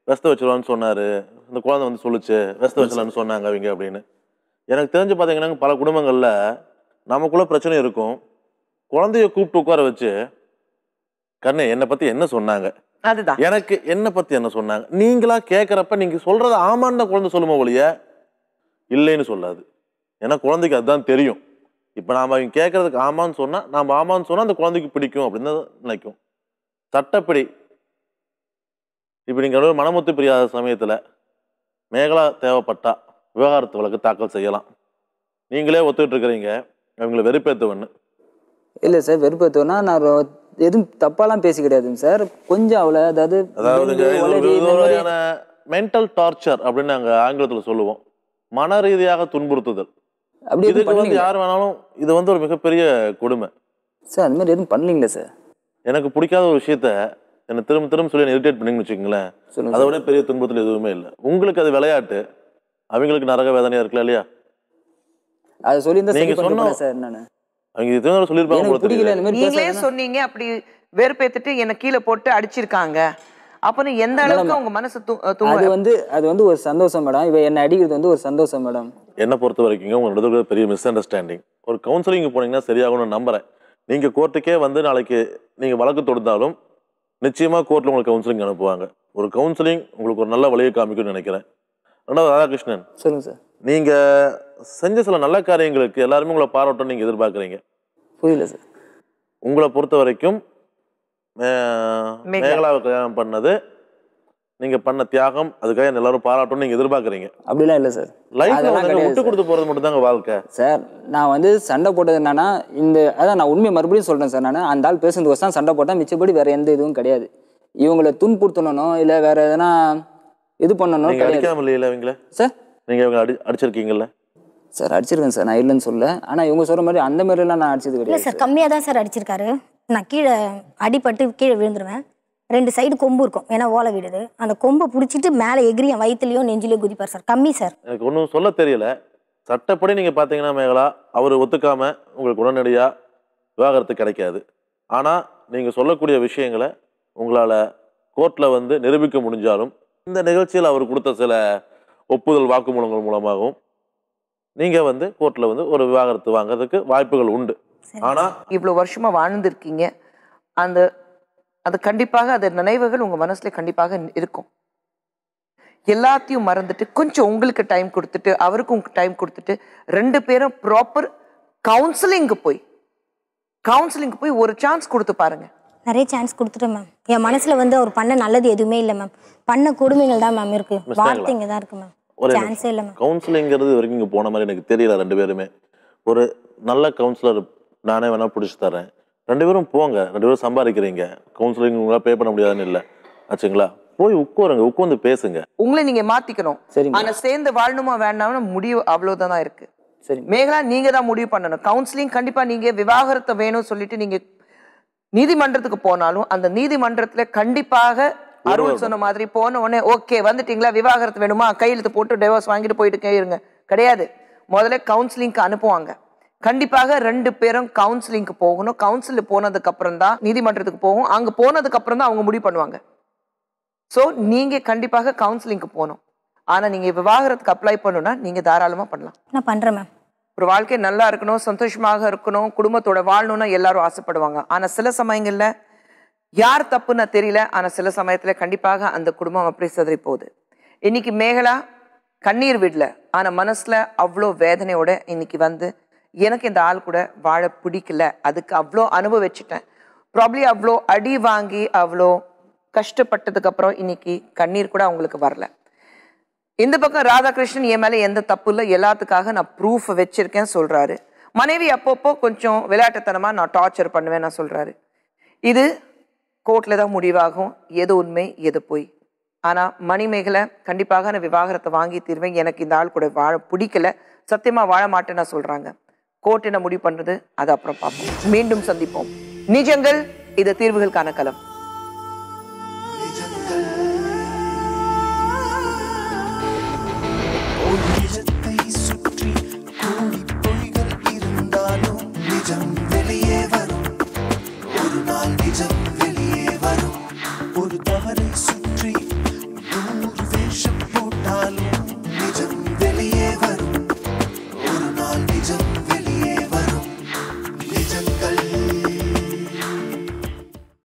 வெஸ்த வச்சிருவான்னு சொன்னார் இந்த குழந்தை வந்து சொல்லிச்சு வெஸ்த வச்சிடலான்னு சொன்னாங்க அவங்க அப்படின்னு எனக்கு தெரிஞ்சு பார்த்தீங்கன்னா பல குடும்பங்களில் நமக்குள்ளே பிரச்சனை இருக்கும் குழந்தைய கூப்பிட்டு உட்கார வச்சு கண்ணு என்னை பற்றி என்ன சொன்னாங்க அதுதான் எனக்கு என்னை பற்றி என்ன சொன்னாங்க நீங்களா கேட்குறப்ப நீங்கள் சொல்கிறத ஆமான்னு தான் குழந்தை சொல்லுமா ஒழிய இல்லைன்னு சொல்லாது ஏன்னா குழந்தைக்கு அதுதான் தெரியும் இப்போ நாம் அவங்க கேட்குறதுக்கு ஆமான்னு சொன்னால் நாம் ஆமான்னு சொன்னால் அந்த குழந்தைக்கு பிடிக்கும் அப்படின்னு நினைக்கும் சட்டப்படி இப்போ நீங்கள் மனமுத்து பிரியாத சமயத்தில் மேகலா தேவைப்பட்டா விவகாரத்து வழக்கு தாக்கல் செய்யலாம் நீங்களே ஒத்துக்கிட்டு இருக்கிறீங்க அவங்களை வெறுப்பேற்றுவன்னு இல்லை சார் வெறுப்பேற்றுவனா நான் எதுவும் தப்பாலாம் பேசி கிடையாதுங்க சார் கொஞ்சம் அவளை அதாவது அதாவது மென்டல் டார்ச்சர் அப்படின்னு நாங்கள் ஆங்கிலத்தில் சொல்லுவோம் மன ரீதியாக துன்புறுத்துதல் அப்படி இதுக்கு வந்து யார் வேணாலும் இது வந்து ஒரு மிகப்பெரிய கொடுமை சார் அந்த மாதிரி எதுவும் பண்ணலீங்களே சார் எனக்கு பிடிக்காத ஒரு விஷயத்த என்னை திரும்ப திரும்ப சொல்லி இரிட்டேட் பண்ணிங்கன்னு வச்சுக்கோங்களேன் அதை விட பெரிய துன்பத்தில் எதுவுமே இல்லை உங்களுக்கு அது விளையாட்டு அவங்களுக்கு நரக வேதனையா இருக்கல இல்லையா அதை சொல்லி நீங்க சொன்ன சார் நான் அவங்க இது சொல்லியிருப்பாங்க நீங்களே சொன்னீங்க அப்படி வேறுபேத்துட்டு என்னை கீழே போட்டு அடிச்சிருக்காங்க எந்த அளவுக்கு மனசு வந்து அது வந்து ஒரு சந்தோஷம் மேடம் அடிக்கிறது வந்து ஒரு சந்தோஷம் மேடம் பொறுத்த வரைக்கும் உங்களோட பெரிய மிஸ் அண்டர்ஸ்டாண்டிங் ஒரு கவுன்சிலிங் போனீங்கன்னா நம்புறேன் நீங்க கோர்ட்டுக்கே வந்து நாளைக்கு நீங்க வழக்கு தொடுத்தாலும் நிச்சயமாக கோர்ட்டில் உங்களுக்கு கவுன்சிலிங் அனுப்புவாங்க ஒரு கவுன்சிலிங் உங்களுக்கு ஒரு நல்ல வழியை காமிக்கும்னு நினைக்கிறேன் ரெண்டாவது ராதாகிருஷ்ணன் சொல்லுங்க சார் நீங்கள் செஞ்ச சில நல்ல காரியங்களுக்கு எல்லாருமே உங்களை பாராட்டம் நீங்கள் எதிர்பார்க்குறீங்க புரியல சார் உங்களை பொறுத்த வரைக்கும் மேகலாவை கல்யாணம் பண்ணது நீங்கள் பண்ண தியாகம் அதுக்காக எல்லாரும் பாராட்டணும் நீங்கள் எதிர்பார்க்குறீங்க அப்படிலாம் இல்லை சார் லைஃப்ல வந்து விட்டு கொடுத்து போகிறது மட்டும் தாங்க வாழ்க்கை சார் நான் வந்து சண்டை போட்டது என்னன்னா இந்த அதான் நான் உண்மையை மறுபடியும் சொல்கிறேன் சார் நான் அந்த ஆள் பேசுறதுக்கு தான் சண்டை போட்டேன் மிச்சப்படி வேறு எந்த இதுவும் கிடையாது இவங்களை துன்புறுத்தணும் இல்லை வேறு எதனா இது பண்ணணும் கிடைக்காம இல்லையில இவங்கள சார் நீங்கள் இவங்க அடி அடிச்சிருக்கீங்கல்ல சார் அடிச்சிருக்கேன் சார் நான் இல்லைன்னு சொல்ல ஆனால் இவங்க சொல்கிற மாதிரி அந்த மாதிரிலாம் நான் அடிச்சது கிடையாது சார் கம்மியாக தான் சார் அடிச்சிருக்காரு நான் கீழே அடிபட்டு கீழே விழுந்துருவேன் ரெண்டு சைடு கொம்பு இருக்கும் ஏன்னா ஓலை வீடுது அந்த கொம்பை பிடிச்சிட்டு மேலே எகிரி என் நெஞ்சிலையும் நெஞ்சிலையோ குதிப்பார் சார் கம்மி சார் எனக்கு ஒன்றும் சொல்ல தெரியல சட்டப்படி நீங்கள் பார்த்தீங்கன்னா மேகலா அவர் ஒத்துக்காம உங்களுக்கு உடனடியாக விவாகரத்து கிடைக்காது ஆனால் நீங்கள் சொல்லக்கூடிய விஷயங்களை உங்களால் கோர்ட்டில் வந்து நிரூபிக்க முடிஞ்சாலும் இந்த நிகழ்ச்சியில் அவர் கொடுத்த சில ஒப்புதல் வாக்குமூலங்கள் மூலமாகவும் நீங்கள் வந்து கோர்ட்டில் வந்து ஒரு விவாகரத்து வாங்குறதுக்கு வாய்ப்புகள் உண்டு ஆனால் இவ்வளோ வருஷமாக வாழ்ந்துருக்கீங்க அந்த அது கண்டிப்பாக அது நினைவுகள் உங்கள் மனசில் கண்டிப்பாக இருக்கும் எல்லாத்தையும் மறந்துட்டு கொஞ்சம் உங்களுக்கு டைம் கொடுத்துட்டு அவருக்கும் டைம் கொடுத்துட்டு ரெண்டு பேரும் ப்ராப்பர் கவுன்சிலிங்க்கு போய் கவுன்சிலிங்க்கு போய் ஒரு சான்ஸ் கொடுத்து பாருங்க நிறைய சான்ஸ் கொடுத்துட்டேன் மேம் என் மனசில் வந்து அவர் பண்ண நல்லது எதுவுமே இல்லை மேம் பண்ண கொடுமைகள் தான் மேம் இருக்கு வார்த்தைங்க தான் இருக்கு மேம் சான்ஸே இல்லை மேம் கவுன்சிலிங்கிறது வரைக்கும் இங்கே போன மாதிரி எனக்கு தெரியல ரெண்டு பேருமே ஒரு நல்ல கவுன்சிலர் நானே வேணா பிடிச்சி தரேன் ரெண்டு பேரும் போங்க ரெண்டு பேரும் சம்பாதிக்கிறீங்க கவுன்சிலிங் உங்களால் பே பண்ண முடியாதுன்னு இல்லை ஆச்சுங்களா போய் உட்காருங்க உட்காந்து பேசுங்க உங்களை நீங்க மாத்திக்கணும் சரி ஆனா சேர்ந்து வாழணுமா வேண்டாம்னு முடிவு அவ்வளவுதான் இருக்கு சரி மேகலா நீங்க தான் முடிவு பண்ணணும் கவுன்சிலிங் கண்டிப்பா நீங்க விவாகரத்தை வேணும் சொல்லிட்டு நீங்க நீதிமன்றத்துக்கு போனாலும் அந்த நீதிமன்றத்துல கண்டிப்பாக அருள் சொன்ன மாதிரி போன உடனே ஓகே வந்துட்டீங்களா விவாகரத்து வேணுமா கையெழுத்து போட்டு டைவர்ஸ் வாங்கிட்டு போயிட்டு கேருங்க கிடையாது முதல்ல கவுன்சிலிங்க்கு அனுப்புவாங்க கண்டிப்பாக ரெண்டு பேரும் கவுன்சிலிங்க்கு போகணும் கவுன்சிலில் போனதுக்கு அப்புறம் தான் நீதிமன்றத்துக்கு போகும் அங்கே போனதுக்கு அப்புறம் தான் அவங்க முடிவு பண்ணுவாங்க ஸோ நீங்கள் கண்டிப்பாக கவுன்சிலிங்க்கு போகணும் ஆனால் நீங்கள் விவாகரத்துக்கு அப்ளை பண்ணணும்னா நீங்கள் தாராளமாக பண்ணலாம் நான் பண்ணுறேன் மேம் ஒரு வாழ்க்கை நல்லா இருக்கணும் சந்தோஷமாக இருக்கணும் குடும்பத்தோட வாழணும்னா எல்லாரும் ஆசைப்படுவாங்க ஆனால் சில சமயங்களில் யார் தப்புன்னு தெரியல ஆனால் சில சமயத்தில் கண்டிப்பாக அந்த குடும்பம் அப்படி சிதறி போகுது இன்னைக்கு மேகலா கண்ணீர் விடல ஆனால் மனசில் அவ்வளோ வேதனையோட இன்னைக்கு வந்து எனக்கு இந்த ஆள் கூட வாழ பிடிக்கல அதுக்கு அவ்வளோ அனுபவிச்சிட்டேன் ப்ராப்ளி அவ்வளோ அடி வாங்கி அவ்வளோ கஷ்டப்பட்டதுக்கப்புறம் இன்னைக்கு கண்ணீர் கூட அவங்களுக்கு வரல இந்த பக்கம் ராதாகிருஷ்ணன் என் மேலே எந்த தப்பு இல்லை எல்லாத்துக்காக நான் ப்ரூஃப் வச்சுருக்கேன் சொல்கிறாரு மனைவி அப்பப்போ கொஞ்சம் விளையாட்டுத்தனமாக நான் டார்ச்சர் பண்ணுவேன் நான் சொல்கிறாரு இது கோர்ட்டில் தான் முடிவாகும் எது உண்மை எது பொய் ஆனால் மணிமேகலை கண்டிப்பாக நான் விவாகரத்தை வாங்கி தீர்வேன் எனக்கு இந்த ஆள் கூட வாழ பிடிக்கல சத்தியமாக வாழ மாட்டேன்னு சொல்கிறாங்க கோர்ட் என்ன முடிவு பண்ணுறது அது அப்புறம் பார்ப்போம் மீண்டும் சந்திப்போம் நிஜங்கள் இது தீர்வுகளுக்கான கலம்